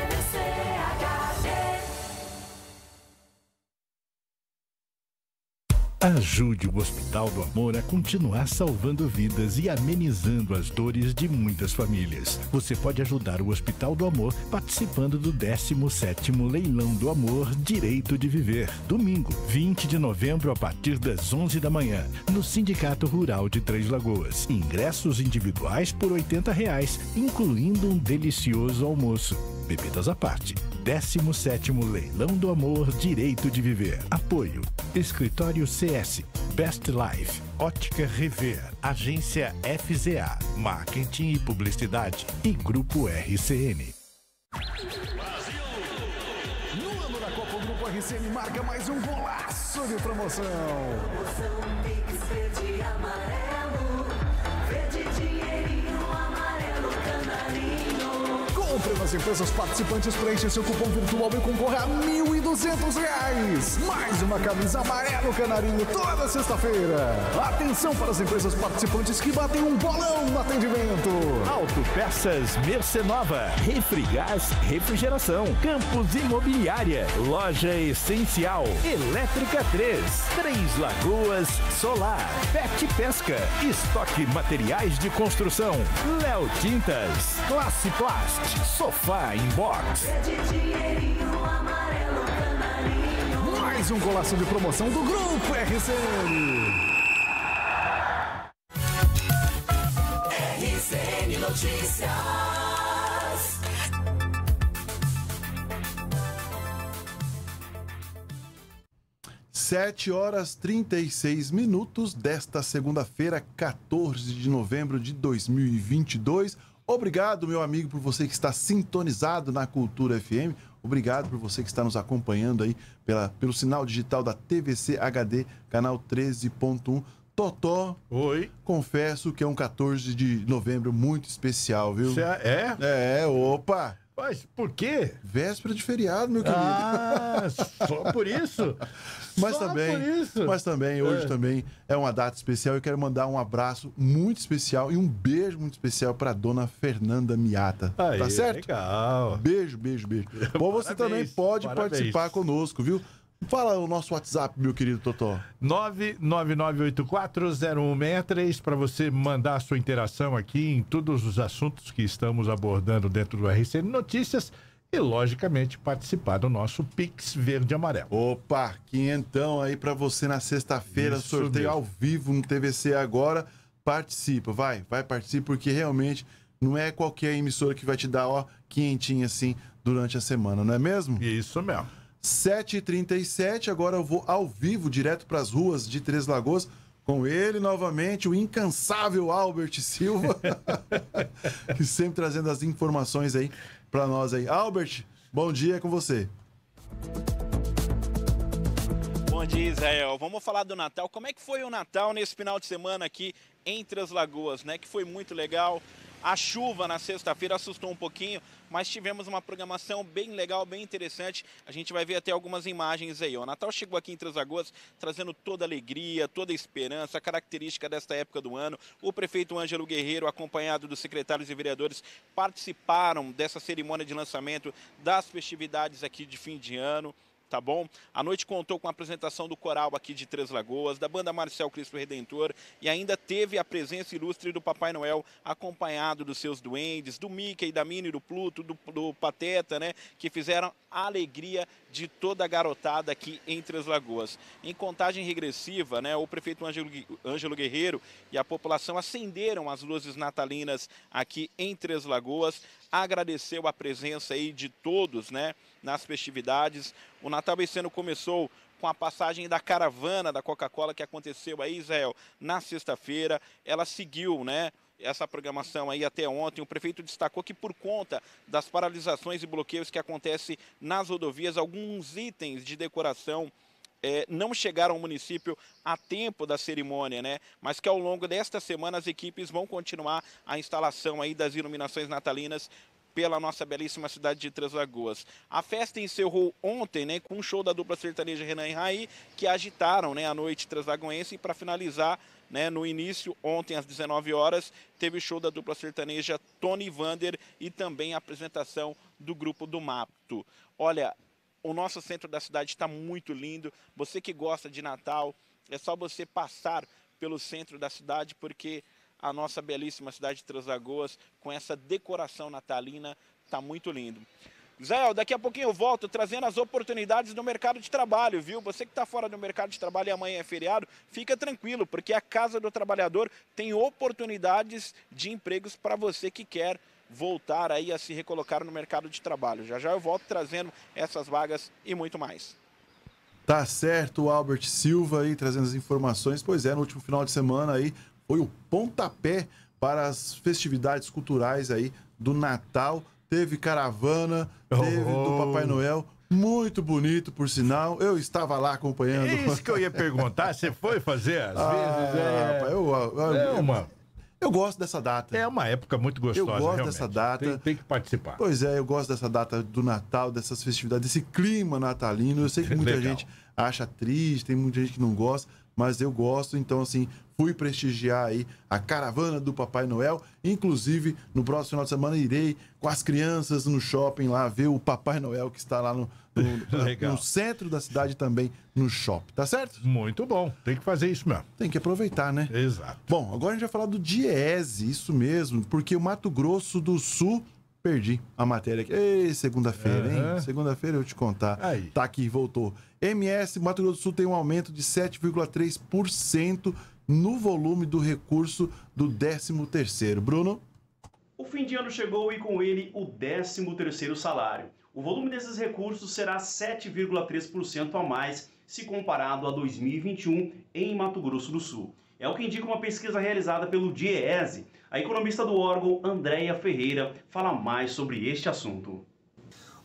Ajude o Hospital do Amor a continuar salvando vidas e amenizando as dores de muitas famílias. Você pode ajudar o Hospital do Amor participando do 17º Leilão do Amor Direito de Viver, domingo, 20 de novembro a partir das 11 da manhã, no Sindicato Rural de Três Lagoas. Ingressos individuais por R$ 80, reais, incluindo um delicioso almoço. Bebidas à parte. 17º Leilão do Amor Direito de Viver. Apoio. Escritório CS. Best Life. Ótica Rever. Agência FZA. Marketing e Publicidade. E Grupo RCN. Brasil! No ano da Copa, o Grupo RCN marca mais um golaço de promoção. Promoção Mix Verde Amarelo. Você nas empresas participantes preenche seu cupom virtual e concorre a mil e duzentos reais. Mais uma camisa amarelo canarinho toda sexta-feira. Atenção para as empresas participantes que batem um bolão no atendimento. Autopeças Mercenova, Refrigás, Refrigeração, Campos Imobiliária, Loja Essencial, Elétrica 3, Três Lagoas, Solar, Pet Pesca, Estoque Materiais de Construção, Léo Tintas, Classe Plast, Sofá Inbox. Mais um golaço de promoção do Grupo RCN. RCN Notícias. Sete horas trinta e seis minutos desta segunda-feira, 14 de novembro de 2022. mil Obrigado, meu amigo, por você que está sintonizado na Cultura FM. Obrigado por você que está nos acompanhando aí pela, pelo sinal digital da TVC HD, canal 13.1. Totó. Oi. Confesso que é um 14 de novembro muito especial, viu? Cê é? é? É, opa. Mas por quê? Véspera de feriado, meu querido. Ah, só por isso? Mas também, mas também hoje é. também é uma data especial. Eu quero mandar um abraço muito especial e um beijo muito especial para dona Fernanda Miata. Tá Aí, tá certo? Legal. Beijo, beijo, beijo. Bom, você parabéns, também pode parabéns. participar conosco, viu? Fala o nosso WhatsApp, meu querido Totó. 999840163 para você mandar a sua interação aqui em todos os assuntos que estamos abordando dentro do RCN Notícias e, logicamente, participar do nosso Pix Verde Amarelo. Opa, quinhentão aí para você na sexta-feira, sorteio mesmo. ao vivo no TVC agora. Participa, vai, vai, participar porque realmente não é qualquer emissora que vai te dar, ó, quinhentinho assim durante a semana, não é mesmo? Isso mesmo. 7h37, agora eu vou ao vivo, direto para as ruas de Três Lagoas. Com ele novamente, o incansável Albert Silva, que sempre trazendo as informações aí para nós aí. Albert, bom dia é com você. Bom dia, Israel. Vamos falar do Natal. Como é que foi o Natal nesse final de semana aqui entre as lagoas, né? Que foi muito legal. A chuva na sexta-feira assustou um pouquinho, mas tivemos uma programação bem legal, bem interessante. A gente vai ver até algumas imagens aí. O Natal chegou aqui em Três Lagoas trazendo toda a alegria, toda a esperança, a característica desta época do ano. O prefeito Ângelo Guerreiro, acompanhado dos secretários e vereadores, participaram dessa cerimônia de lançamento das festividades aqui de fim de ano tá bom? A noite contou com a apresentação do coral aqui de Três Lagoas, da banda Marcel Cristo Redentor e ainda teve a presença ilustre do Papai Noel acompanhado dos seus duendes, do Mickey, da Minnie, do Pluto, do, do Pateta, né? Que fizeram a alegria de toda a garotada aqui em Três Lagoas. Em contagem regressiva, né, o prefeito Ângelo Guerreiro e a população acenderam as luzes natalinas aqui em Três Lagoas, agradeceu a presença aí de todos né, nas festividades. O Natal esse ano começou com a passagem da caravana da Coca-Cola que aconteceu aí, Israel, na sexta-feira. Ela seguiu, né? essa programação aí até ontem. O prefeito destacou que por conta das paralisações e bloqueios que acontecem nas rodovias, alguns itens de decoração é, não chegaram ao município a tempo da cerimônia, né? Mas que ao longo desta semana as equipes vão continuar a instalação aí das iluminações natalinas pela nossa belíssima cidade de Três Lagoas. A festa encerrou ontem, né, com um show da dupla sertaneja Renan e Raí, que agitaram, né, a noite translagoense e para finalizar né? No início, ontem às 19 horas, teve o show da dupla sertaneja Tony Vander e também a apresentação do grupo do Mapto. Olha, o nosso centro da cidade está muito lindo. Você que gosta de Natal, é só você passar pelo centro da cidade, porque a nossa belíssima cidade de Translagoas, com essa decoração natalina, está muito lindo. Zé, daqui a pouquinho eu volto trazendo as oportunidades do mercado de trabalho, viu? Você que está fora do mercado de trabalho e amanhã é feriado, fica tranquilo, porque a Casa do Trabalhador tem oportunidades de empregos para você que quer voltar aí a se recolocar no mercado de trabalho. Já já eu volto trazendo essas vagas e muito mais. Tá certo, Albert Silva aí trazendo as informações. Pois é, no último final de semana aí foi o pontapé para as festividades culturais aí do Natal teve caravana, oh, teve oh. do Papai oh. Noel. Muito bonito, por sinal. Eu estava lá acompanhando. É isso que eu ia perguntar. Você foi fazer às ah, vezes? É, rapaz, eu, eu, é uma... Eu gosto dessa data. É uma época muito gostosa, Eu gosto realmente. dessa data. Tem, tem, que participar. Pois é, eu gosto dessa data do Natal, dessas festividades, desse clima natalino. Eu sei que muita gente acha triste, tem muita gente que não gosta mas eu gosto, então assim, fui prestigiar aí a caravana do Papai Noel. Inclusive, no próximo final de semana irei com as crianças no shopping lá ver o Papai Noel que está lá no, no, no centro da cidade também, no shopping, tá certo? Muito bom, tem que fazer isso mesmo. Tem que aproveitar, né? Exato. Bom, agora a gente vai falar do Diese, isso mesmo, porque o Mato Grosso do Sul Perdi a matéria aqui. Ei, segunda-feira, uhum. hein? Segunda-feira eu te contar. Aí. Tá aqui, voltou. MS Mato Grosso do Sul tem um aumento de 7,3% no volume do recurso do 13º. Bruno? O fim de ano chegou e com ele o 13º salário. O volume desses recursos será 7,3% a mais se comparado a 2021 em Mato Grosso do Sul. É o que indica uma pesquisa realizada pelo DIEESE, a economista do órgão, Andréia Ferreira, fala mais sobre este assunto.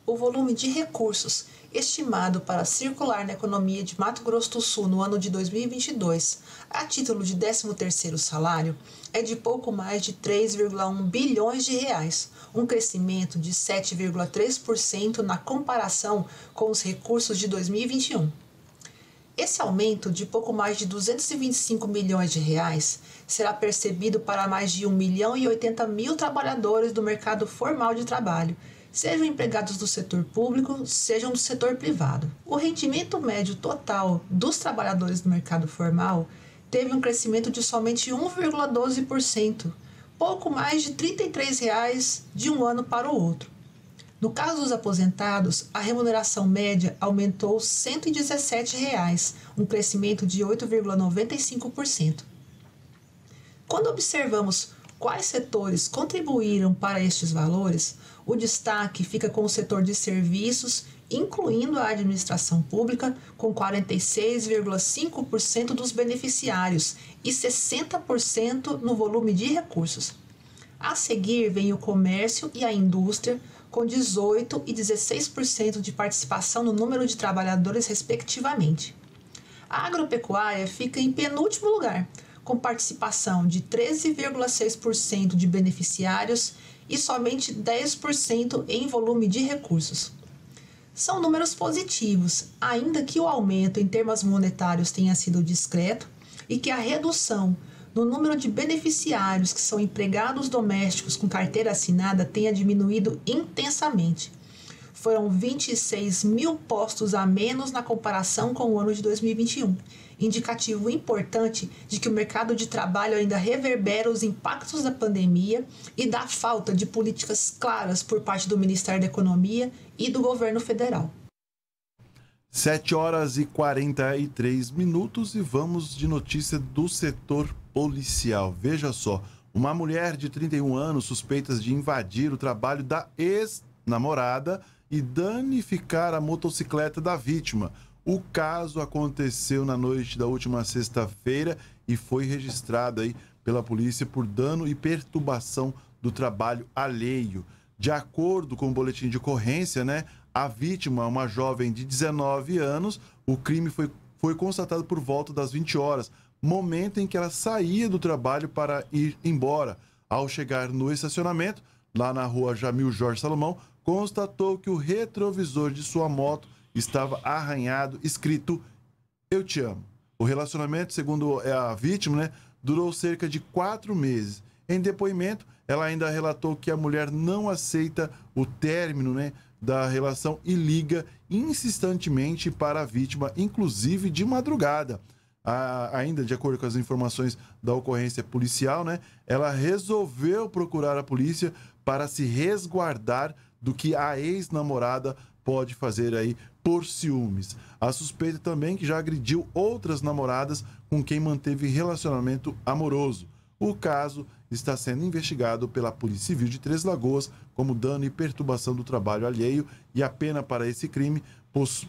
O volume de recursos estimado para circular na economia de Mato Grosso do Sul no ano de 2022, a título de 13º salário, é de pouco mais de 3,1 bilhões de reais, um crescimento de 7,3% na comparação com os recursos de 2021. Esse aumento de pouco mais de 225 milhões de reais será percebido para mais de 1 milhão e 80 mil trabalhadores do mercado formal de trabalho, sejam empregados do setor público, sejam do setor privado. O rendimento médio total dos trabalhadores do mercado formal teve um crescimento de somente 1,12%, pouco mais de R$ 33 reais de um ano para o outro. No caso dos aposentados, a remuneração média aumentou R$ 117, um crescimento de 8,95%. Quando observamos quais setores contribuíram para estes valores, o destaque fica com o setor de serviços, incluindo a administração pública, com 46,5% dos beneficiários e 60% no volume de recursos. A seguir vem o comércio e a indústria, com 18% e 16% de participação no número de trabalhadores, respectivamente. A agropecuária fica em penúltimo lugar, com participação de 13,6% de beneficiários e somente 10% em volume de recursos. São números positivos, ainda que o aumento em termos monetários tenha sido discreto e que a redução no número de beneficiários que são empregados domésticos com carteira assinada tenha diminuído intensamente. Foram 26 mil postos a menos na comparação com o ano de 2021, indicativo importante de que o mercado de trabalho ainda reverbera os impactos da pandemia e da falta de políticas claras por parte do Ministério da Economia e do governo federal. 7 horas e 43 minutos e vamos de notícia do setor policial. Veja só, uma mulher de 31 anos suspeita de invadir o trabalho da ex-namorada e danificar a motocicleta da vítima. O caso aconteceu na noite da última sexta-feira e foi registrado aí pela polícia por dano e perturbação do trabalho alheio. De acordo com o boletim de ocorrência, né, a vítima, uma jovem de 19 anos, o crime foi, foi constatado por volta das 20 horas momento em que ela saía do trabalho para ir embora. Ao chegar no estacionamento, lá na rua Jamil Jorge Salomão, constatou que o retrovisor de sua moto estava arranhado, escrito Eu te amo. O relacionamento, segundo é a vítima, né, durou cerca de quatro meses. Em depoimento, ela ainda relatou que a mulher não aceita o término né, da relação e liga insistentemente para a vítima, inclusive de madrugada a, ainda de acordo com as informações da ocorrência policial, né, ela resolveu procurar a polícia para se resguardar do que a ex-namorada pode fazer aí por ciúmes. A suspeita também que já agrediu outras namoradas com quem manteve relacionamento amoroso. O caso está sendo investigado pela Polícia Civil de Três Lagoas como dano e perturbação do trabalho alheio e a pena para esse crime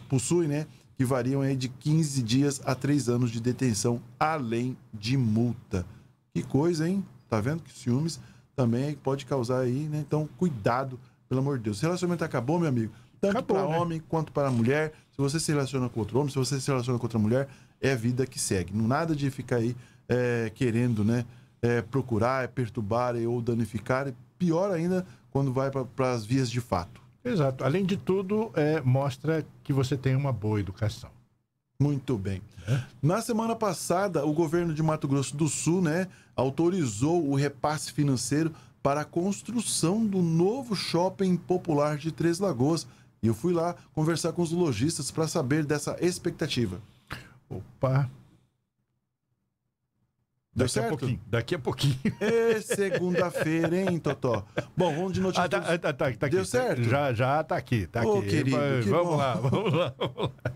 possui, né, que variam aí de 15 dias a 3 anos de detenção, além de multa. Que coisa, hein? Tá vendo que ciúmes também pode causar aí, né? Então, cuidado, pelo amor de Deus. O relacionamento acabou, meu amigo. Tanto para né? homem quanto para mulher. Se você se relaciona com outro homem, se você se relaciona com outra mulher, é a vida que segue. Não nada de ficar aí é, querendo, né? É, procurar, é, perturbar é, ou danificar. É pior ainda quando vai para as vias de fato. Exato. Além de tudo, é, mostra que você tem uma boa educação. Muito bem. É. Na semana passada, o governo de Mato Grosso do Sul né, autorizou o repasse financeiro para a construção do novo shopping popular de Três Lagoas. E eu fui lá conversar com os lojistas para saber dessa expectativa. Opa, Daqui certo? a pouquinho. Daqui a pouquinho. É segunda-feira, hein, Totó? Bom, vamos de notícia. Ah, tá, ah, tá, tá, tá aqui. Deu tá, certo? Já, já tá aqui, tá Ô, aqui. Querido, Mas, que vamos, lá, vamos lá, vamos lá.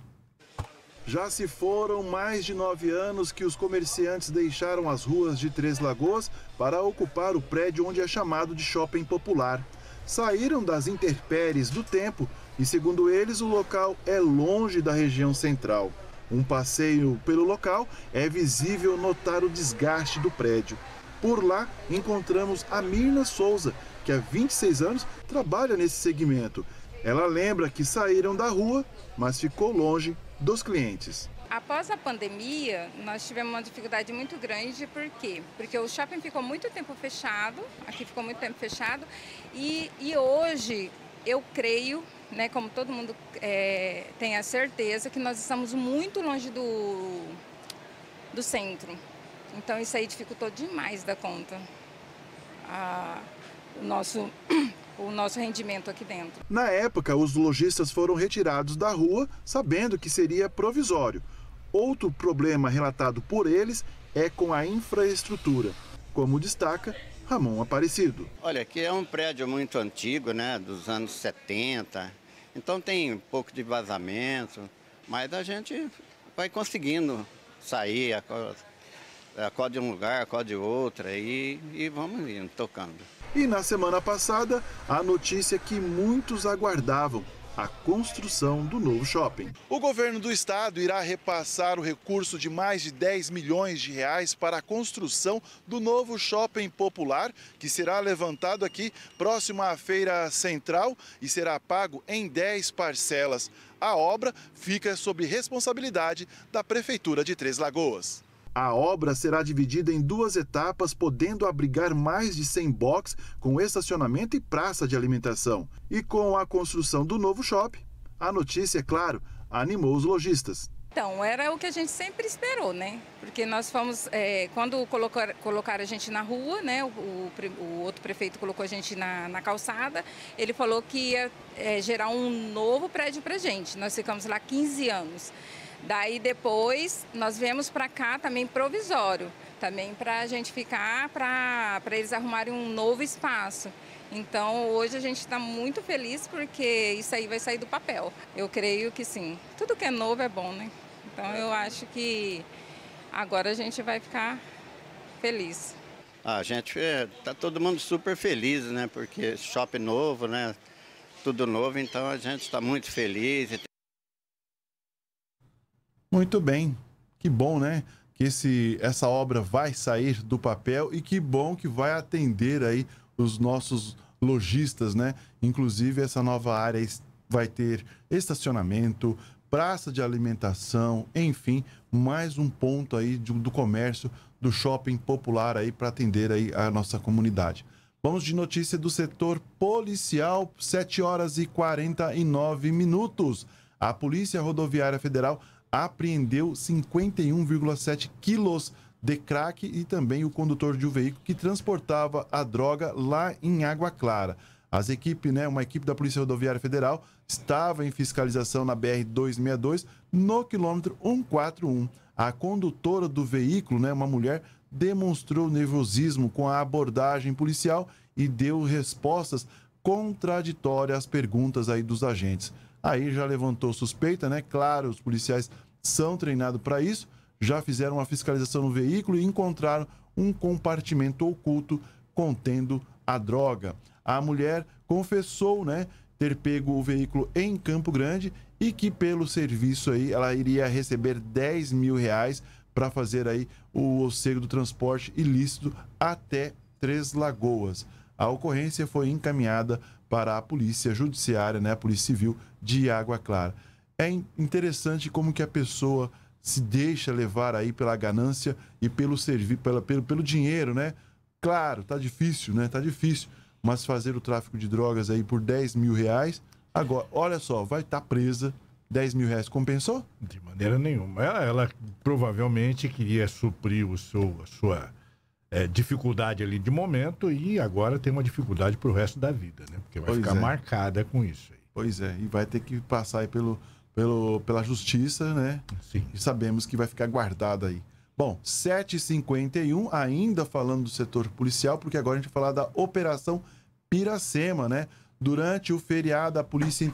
Já se foram mais de nove anos que os comerciantes deixaram as ruas de Três Lagoas para ocupar o prédio onde é chamado de shopping popular. Saíram das intempéries do tempo e, segundo eles, o local é longe da região central. Um passeio pelo local é visível notar o desgaste do prédio. Por lá, encontramos a Mirna Souza, que há 26 anos trabalha nesse segmento. Ela lembra que saíram da rua, mas ficou longe dos clientes. Após a pandemia, nós tivemos uma dificuldade muito grande, por quê? Porque o shopping ficou muito tempo fechado, aqui ficou muito tempo fechado, e, e hoje eu creio né, como todo mundo é, tem a certeza, que nós estamos muito longe do, do centro. Então isso aí dificultou demais da conta. o nosso o nosso rendimento aqui dentro. Na época, os lojistas foram retirados da rua, sabendo que seria provisório. Outro problema relatado por eles é com a infraestrutura, como destaca Ramon Aparecido. Olha, aqui é um prédio muito antigo, né, dos anos 70, então tem um pouco de vazamento, mas a gente vai conseguindo sair, acode de um lugar, acode de outro, e, e vamos indo, tocando. E na semana passada, a notícia que muitos aguardavam, a construção do novo shopping. O governo do estado irá repassar o recurso de mais de 10 milhões de reais para a construção do novo shopping popular, que será levantado aqui próximo à feira central e será pago em 10 parcelas. A obra fica sob responsabilidade da prefeitura de Três Lagoas. A obra será dividida em duas etapas, podendo abrigar mais de 100 boxes com estacionamento e praça de alimentação. E com a construção do novo shopping, a notícia, é claro, animou os lojistas. Então, era o que a gente sempre esperou, né? Porque nós fomos, é, quando colocar, colocaram a gente na rua, né? O, o, o outro prefeito colocou a gente na, na calçada, ele falou que ia é, gerar um novo prédio a gente. Nós ficamos lá 15 anos. Daí depois nós viemos para cá também provisório, também para a gente ficar, para eles arrumarem um novo espaço. Então hoje a gente está muito feliz porque isso aí vai sair do papel. Eu creio que sim. Tudo que é novo é bom, né? Então eu acho que agora a gente vai ficar feliz. A ah, gente está é, todo mundo super feliz, né? Porque shopping novo, né? Tudo novo, então a gente está muito feliz. Muito bem. Que bom, né? Que esse, essa obra vai sair do papel e que bom que vai atender aí os nossos lojistas, né? Inclusive, essa nova área vai ter estacionamento, praça de alimentação, enfim, mais um ponto aí do, do comércio, do shopping popular aí para atender aí a nossa comunidade. Vamos de notícia do setor policial, 7 horas e 49 minutos. A Polícia Rodoviária Federal apreendeu 51,7 quilos de crack e também o condutor de um veículo que transportava a droga lá em Água Clara. As equipes, né, uma equipe da Polícia Rodoviária Federal estava em fiscalização na BR 262 no quilômetro 141. A condutora do veículo, né, uma mulher, demonstrou nervosismo com a abordagem policial e deu respostas contraditórias às perguntas aí dos agentes. Aí já levantou suspeita, né? Claro, os policiais são treinados para isso, já fizeram uma fiscalização no veículo e encontraram um compartimento oculto contendo a droga. A mulher confessou, né, ter pego o veículo em Campo Grande e que pelo serviço aí ela iria receber 10 mil reais para fazer aí o sossego do transporte ilícito até Três Lagoas. A ocorrência foi encaminhada para a polícia judiciária, né, a polícia civil de Água Clara. É interessante como que a pessoa se deixa levar aí pela ganância e pelo servir, pela, pelo, pelo dinheiro, né? Claro, tá difícil, né? Tá difícil. Mas fazer o tráfico de drogas aí por 10 mil reais, agora, olha só, vai estar tá presa. 10 mil reais compensou? De maneira nenhuma. Ela, ela provavelmente queria suprir o seu, a sua é, dificuldade ali de momento e agora tem uma dificuldade para o resto da vida, né? Porque vai pois ficar é. marcada com isso aí. Pois é, e vai ter que passar aí pelo, pelo, pela justiça, né? Sim. E sabemos que vai ficar guardada aí. Bom, 7h51, ainda falando do setor policial, porque agora a gente vai falar da Operação Piracema, né? Durante o feriado, a polícia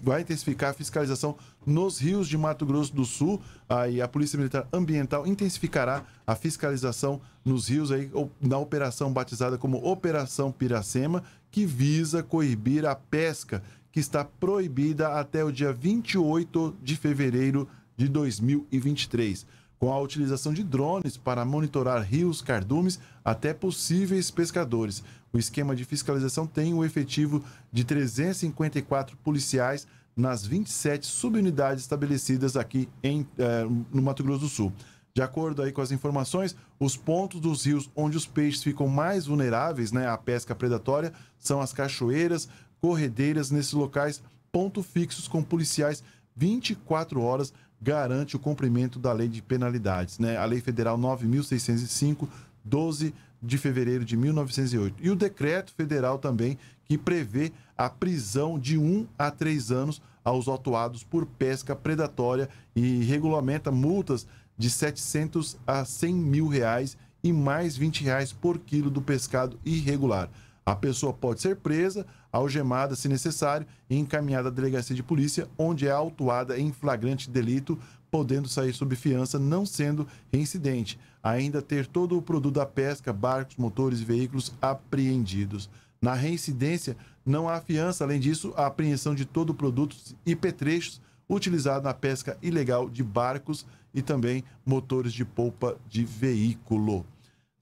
vai intensificar a fiscalização nos rios de Mato Grosso do Sul. Aí a Polícia Militar Ambiental intensificará a fiscalização nos rios aí, na operação batizada como Operação Piracema, que visa coibir a pesca, que está proibida até o dia 28 de fevereiro de 2023 com a utilização de drones para monitorar rios, cardumes, até possíveis pescadores. O esquema de fiscalização tem o um efetivo de 354 policiais nas 27 subunidades estabelecidas aqui em, eh, no Mato Grosso do Sul. De acordo aí com as informações, os pontos dos rios onde os peixes ficam mais vulneráveis né, à pesca predatória são as cachoeiras, corredeiras, nesses locais, ponto fixos com policiais 24 horas garante o cumprimento da lei de penalidades, né? A lei federal 9605 12 de fevereiro de 1908. E o decreto federal também que prevê a prisão de 1 a 3 anos aos atuados por pesca predatória e regulamenta multas de 700 a 100 mil reais e mais 20 reais por quilo do pescado irregular. A pessoa pode ser presa, algemada se necessário e encaminhada à delegacia de polícia, onde é autuada em flagrante delito, podendo sair sob fiança, não sendo reincidente. Ainda ter todo o produto da pesca, barcos, motores e veículos apreendidos. Na reincidência, não há fiança, além disso, a apreensão de todo o produto e petrechos utilizado na pesca ilegal de barcos e também motores de polpa de veículo.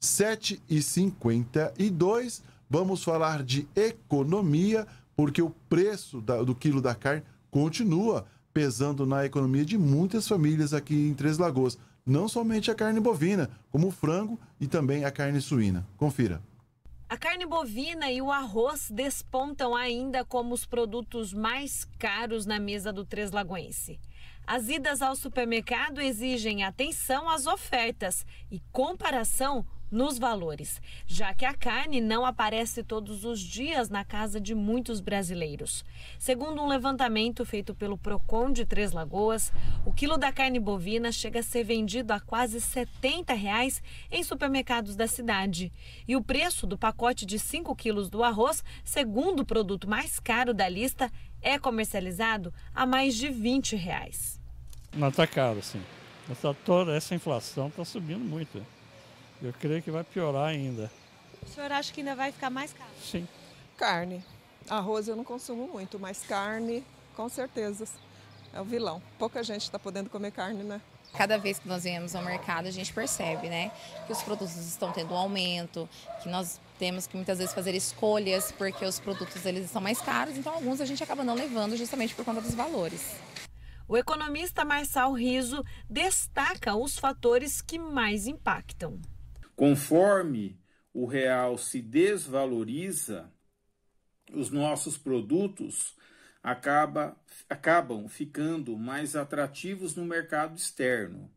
7 e 52 Vamos falar de economia, porque o preço da, do quilo da carne continua pesando na economia de muitas famílias aqui em Três Lagoas. Não somente a carne bovina, como o frango e também a carne suína. Confira. A carne bovina e o arroz despontam ainda como os produtos mais caros na mesa do Lagoense. As idas ao supermercado exigem atenção às ofertas e comparação nos valores, já que a carne não aparece todos os dias na casa de muitos brasileiros. Segundo um levantamento feito pelo Procon de Três Lagoas, o quilo da carne bovina chega a ser vendido a quase R$ 70 reais em supermercados da cidade. E o preço do pacote de 5 quilos do arroz, segundo o produto mais caro da lista, é comercializado a mais de 20 reais. Não está caro, sim. Essa, toda essa inflação está subindo muito. Eu creio que vai piorar ainda. O senhor acha que ainda vai ficar mais caro? Sim. Carne. Arroz eu não consumo muito, mas carne, com certeza, é o vilão. Pouca gente está podendo comer carne, né? Cada vez que nós viemos ao mercado, a gente percebe, né, que os produtos estão tendo um aumento, que nós temos que muitas vezes fazer escolhas porque os produtos eles estão mais caros, então alguns a gente acaba não levando justamente por conta dos valores. O economista Marçal Riso destaca os fatores que mais impactam. Conforme o real se desvaloriza, os nossos produtos acaba, acabam ficando mais atrativos no mercado externo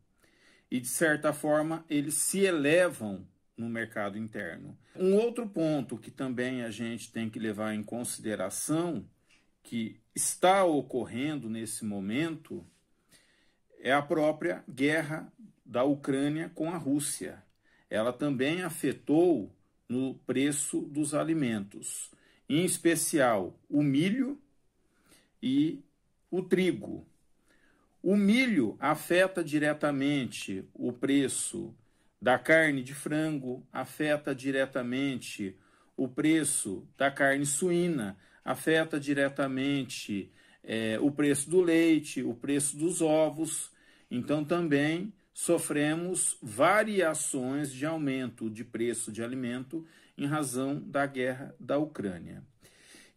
e, de certa forma, eles se elevam no mercado interno. Um outro ponto que também a gente tem que levar em consideração que está ocorrendo nesse momento é a própria guerra da Ucrânia com a Rússia ela também afetou no preço dos alimentos, em especial o milho e o trigo. O milho afeta diretamente o preço da carne de frango, afeta diretamente o preço da carne suína, afeta diretamente é, o preço do leite, o preço dos ovos. Então, também sofremos variações de aumento de preço de alimento em razão da guerra da Ucrânia.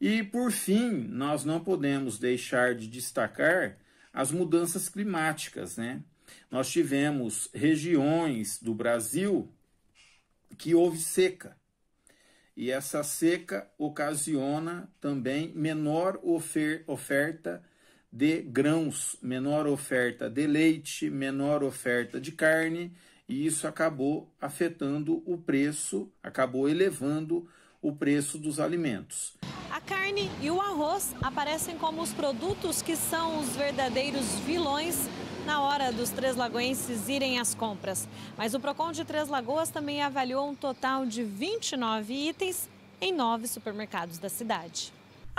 E, por fim, nós não podemos deixar de destacar as mudanças climáticas, né? Nós tivemos regiões do Brasil que houve seca. E essa seca ocasiona também menor oferta de grãos, menor oferta de leite, menor oferta de carne, e isso acabou afetando o preço, acabou elevando o preço dos alimentos. A carne e o arroz aparecem como os produtos que são os verdadeiros vilões na hora dos três lagoenses irem às compras. Mas o Procon de Três Lagoas também avaliou um total de 29 itens em nove supermercados da cidade.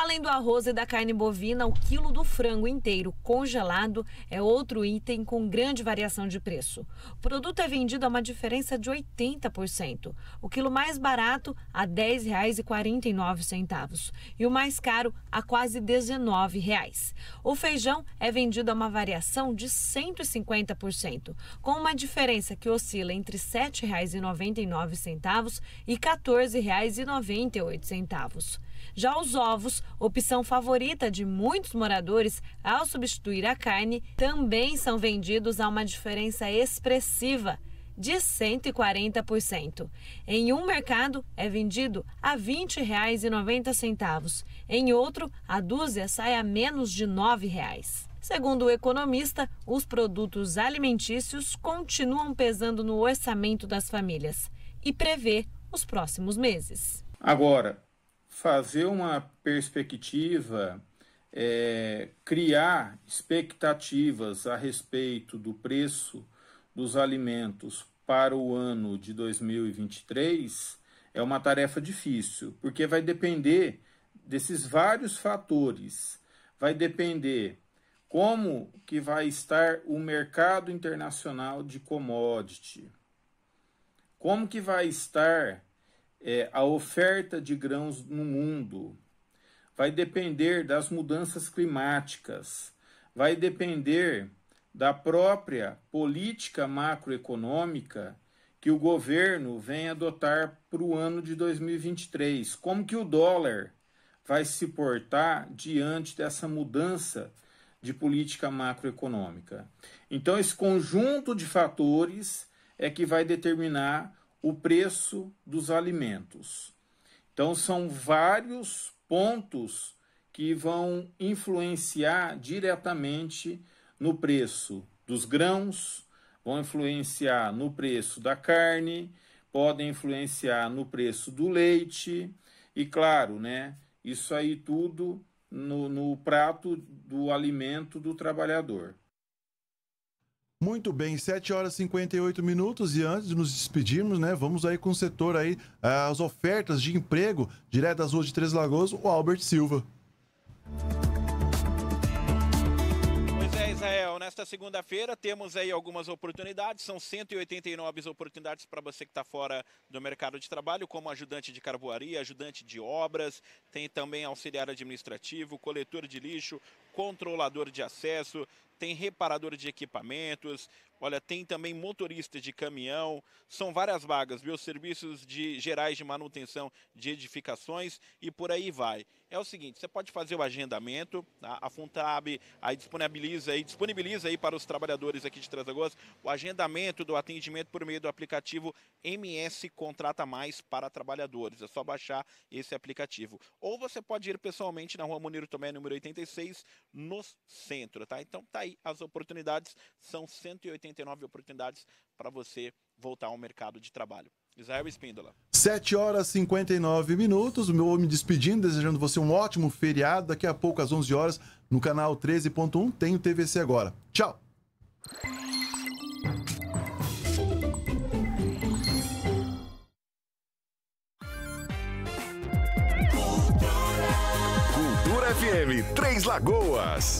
Além do arroz e da carne bovina, o quilo do frango inteiro congelado é outro item com grande variação de preço. O produto é vendido a uma diferença de 80%. O quilo mais barato a R$ 10,49 e o mais caro a quase R$ 19,00. O feijão é vendido a uma variação de 150%, com uma diferença que oscila entre R$ 7,99 e R$ 14,98. Já os ovos, opção favorita de muitos moradores ao substituir a carne, também são vendidos a uma diferença expressiva de 140%. Em um mercado é vendido a R$ 20,90, em outro a dúzia sai a menos de R$ reais. Segundo o economista, os produtos alimentícios continuam pesando no orçamento das famílias e prevê os próximos meses. Agora, fazer uma perspectiva, é, criar expectativas a respeito do preço dos alimentos para o ano de 2023 é uma tarefa difícil, porque vai depender desses vários fatores. Vai depender como que vai estar o mercado internacional de commodity. Como que vai estar é, a oferta de grãos no mundo, vai depender das mudanças climáticas, vai depender da própria política macroeconômica que o governo vem adotar para o ano de 2023. Como que o dólar vai se portar diante dessa mudança de política macroeconômica? Então, esse conjunto de fatores é que vai determinar o preço dos alimentos. Então, são vários pontos que vão influenciar diretamente no preço dos grãos, vão influenciar no preço da carne, podem influenciar no preço do leite e, claro, né, isso aí tudo no, no prato do alimento do trabalhador. Muito bem, 7 horas e 58 minutos e antes de nos despedirmos, né, vamos aí com o setor aí, eh, as ofertas de emprego direto das ruas de Três Lagoas, o Albert Silva. Pois é, Israel, nesta segunda-feira temos aí algumas oportunidades, são 189 oportunidades para você que está fora do mercado de trabalho, como ajudante de carvoaria, ajudante de obras, tem também auxiliar administrativo, coletor de lixo, controlador de acesso, tem reparador de equipamentos, olha, tem também motorista de caminhão, são várias vagas, viu? Serviços de gerais de manutenção de edificações e por aí vai é o seguinte, você pode fazer o agendamento, tá? a Funtab aí disponibiliza aí, disponibiliza aí para os trabalhadores aqui de Três Lagoas o agendamento do atendimento por meio do aplicativo MS Contrata Mais para trabalhadores. É só baixar esse aplicativo. Ou você pode ir pessoalmente na Rua Muniro Tomé, número 86, no centro, tá? Então tá aí as oportunidades, são 189 oportunidades para você voltar ao mercado de trabalho. Israel Espíndola. 7 horas e 59 minutos. O meu me despedindo, desejando você um ótimo feriado. Daqui a pouco, às 11 horas, no canal 13.1, tem o TVC agora. Tchau! Cultura FM, Três Lagoas.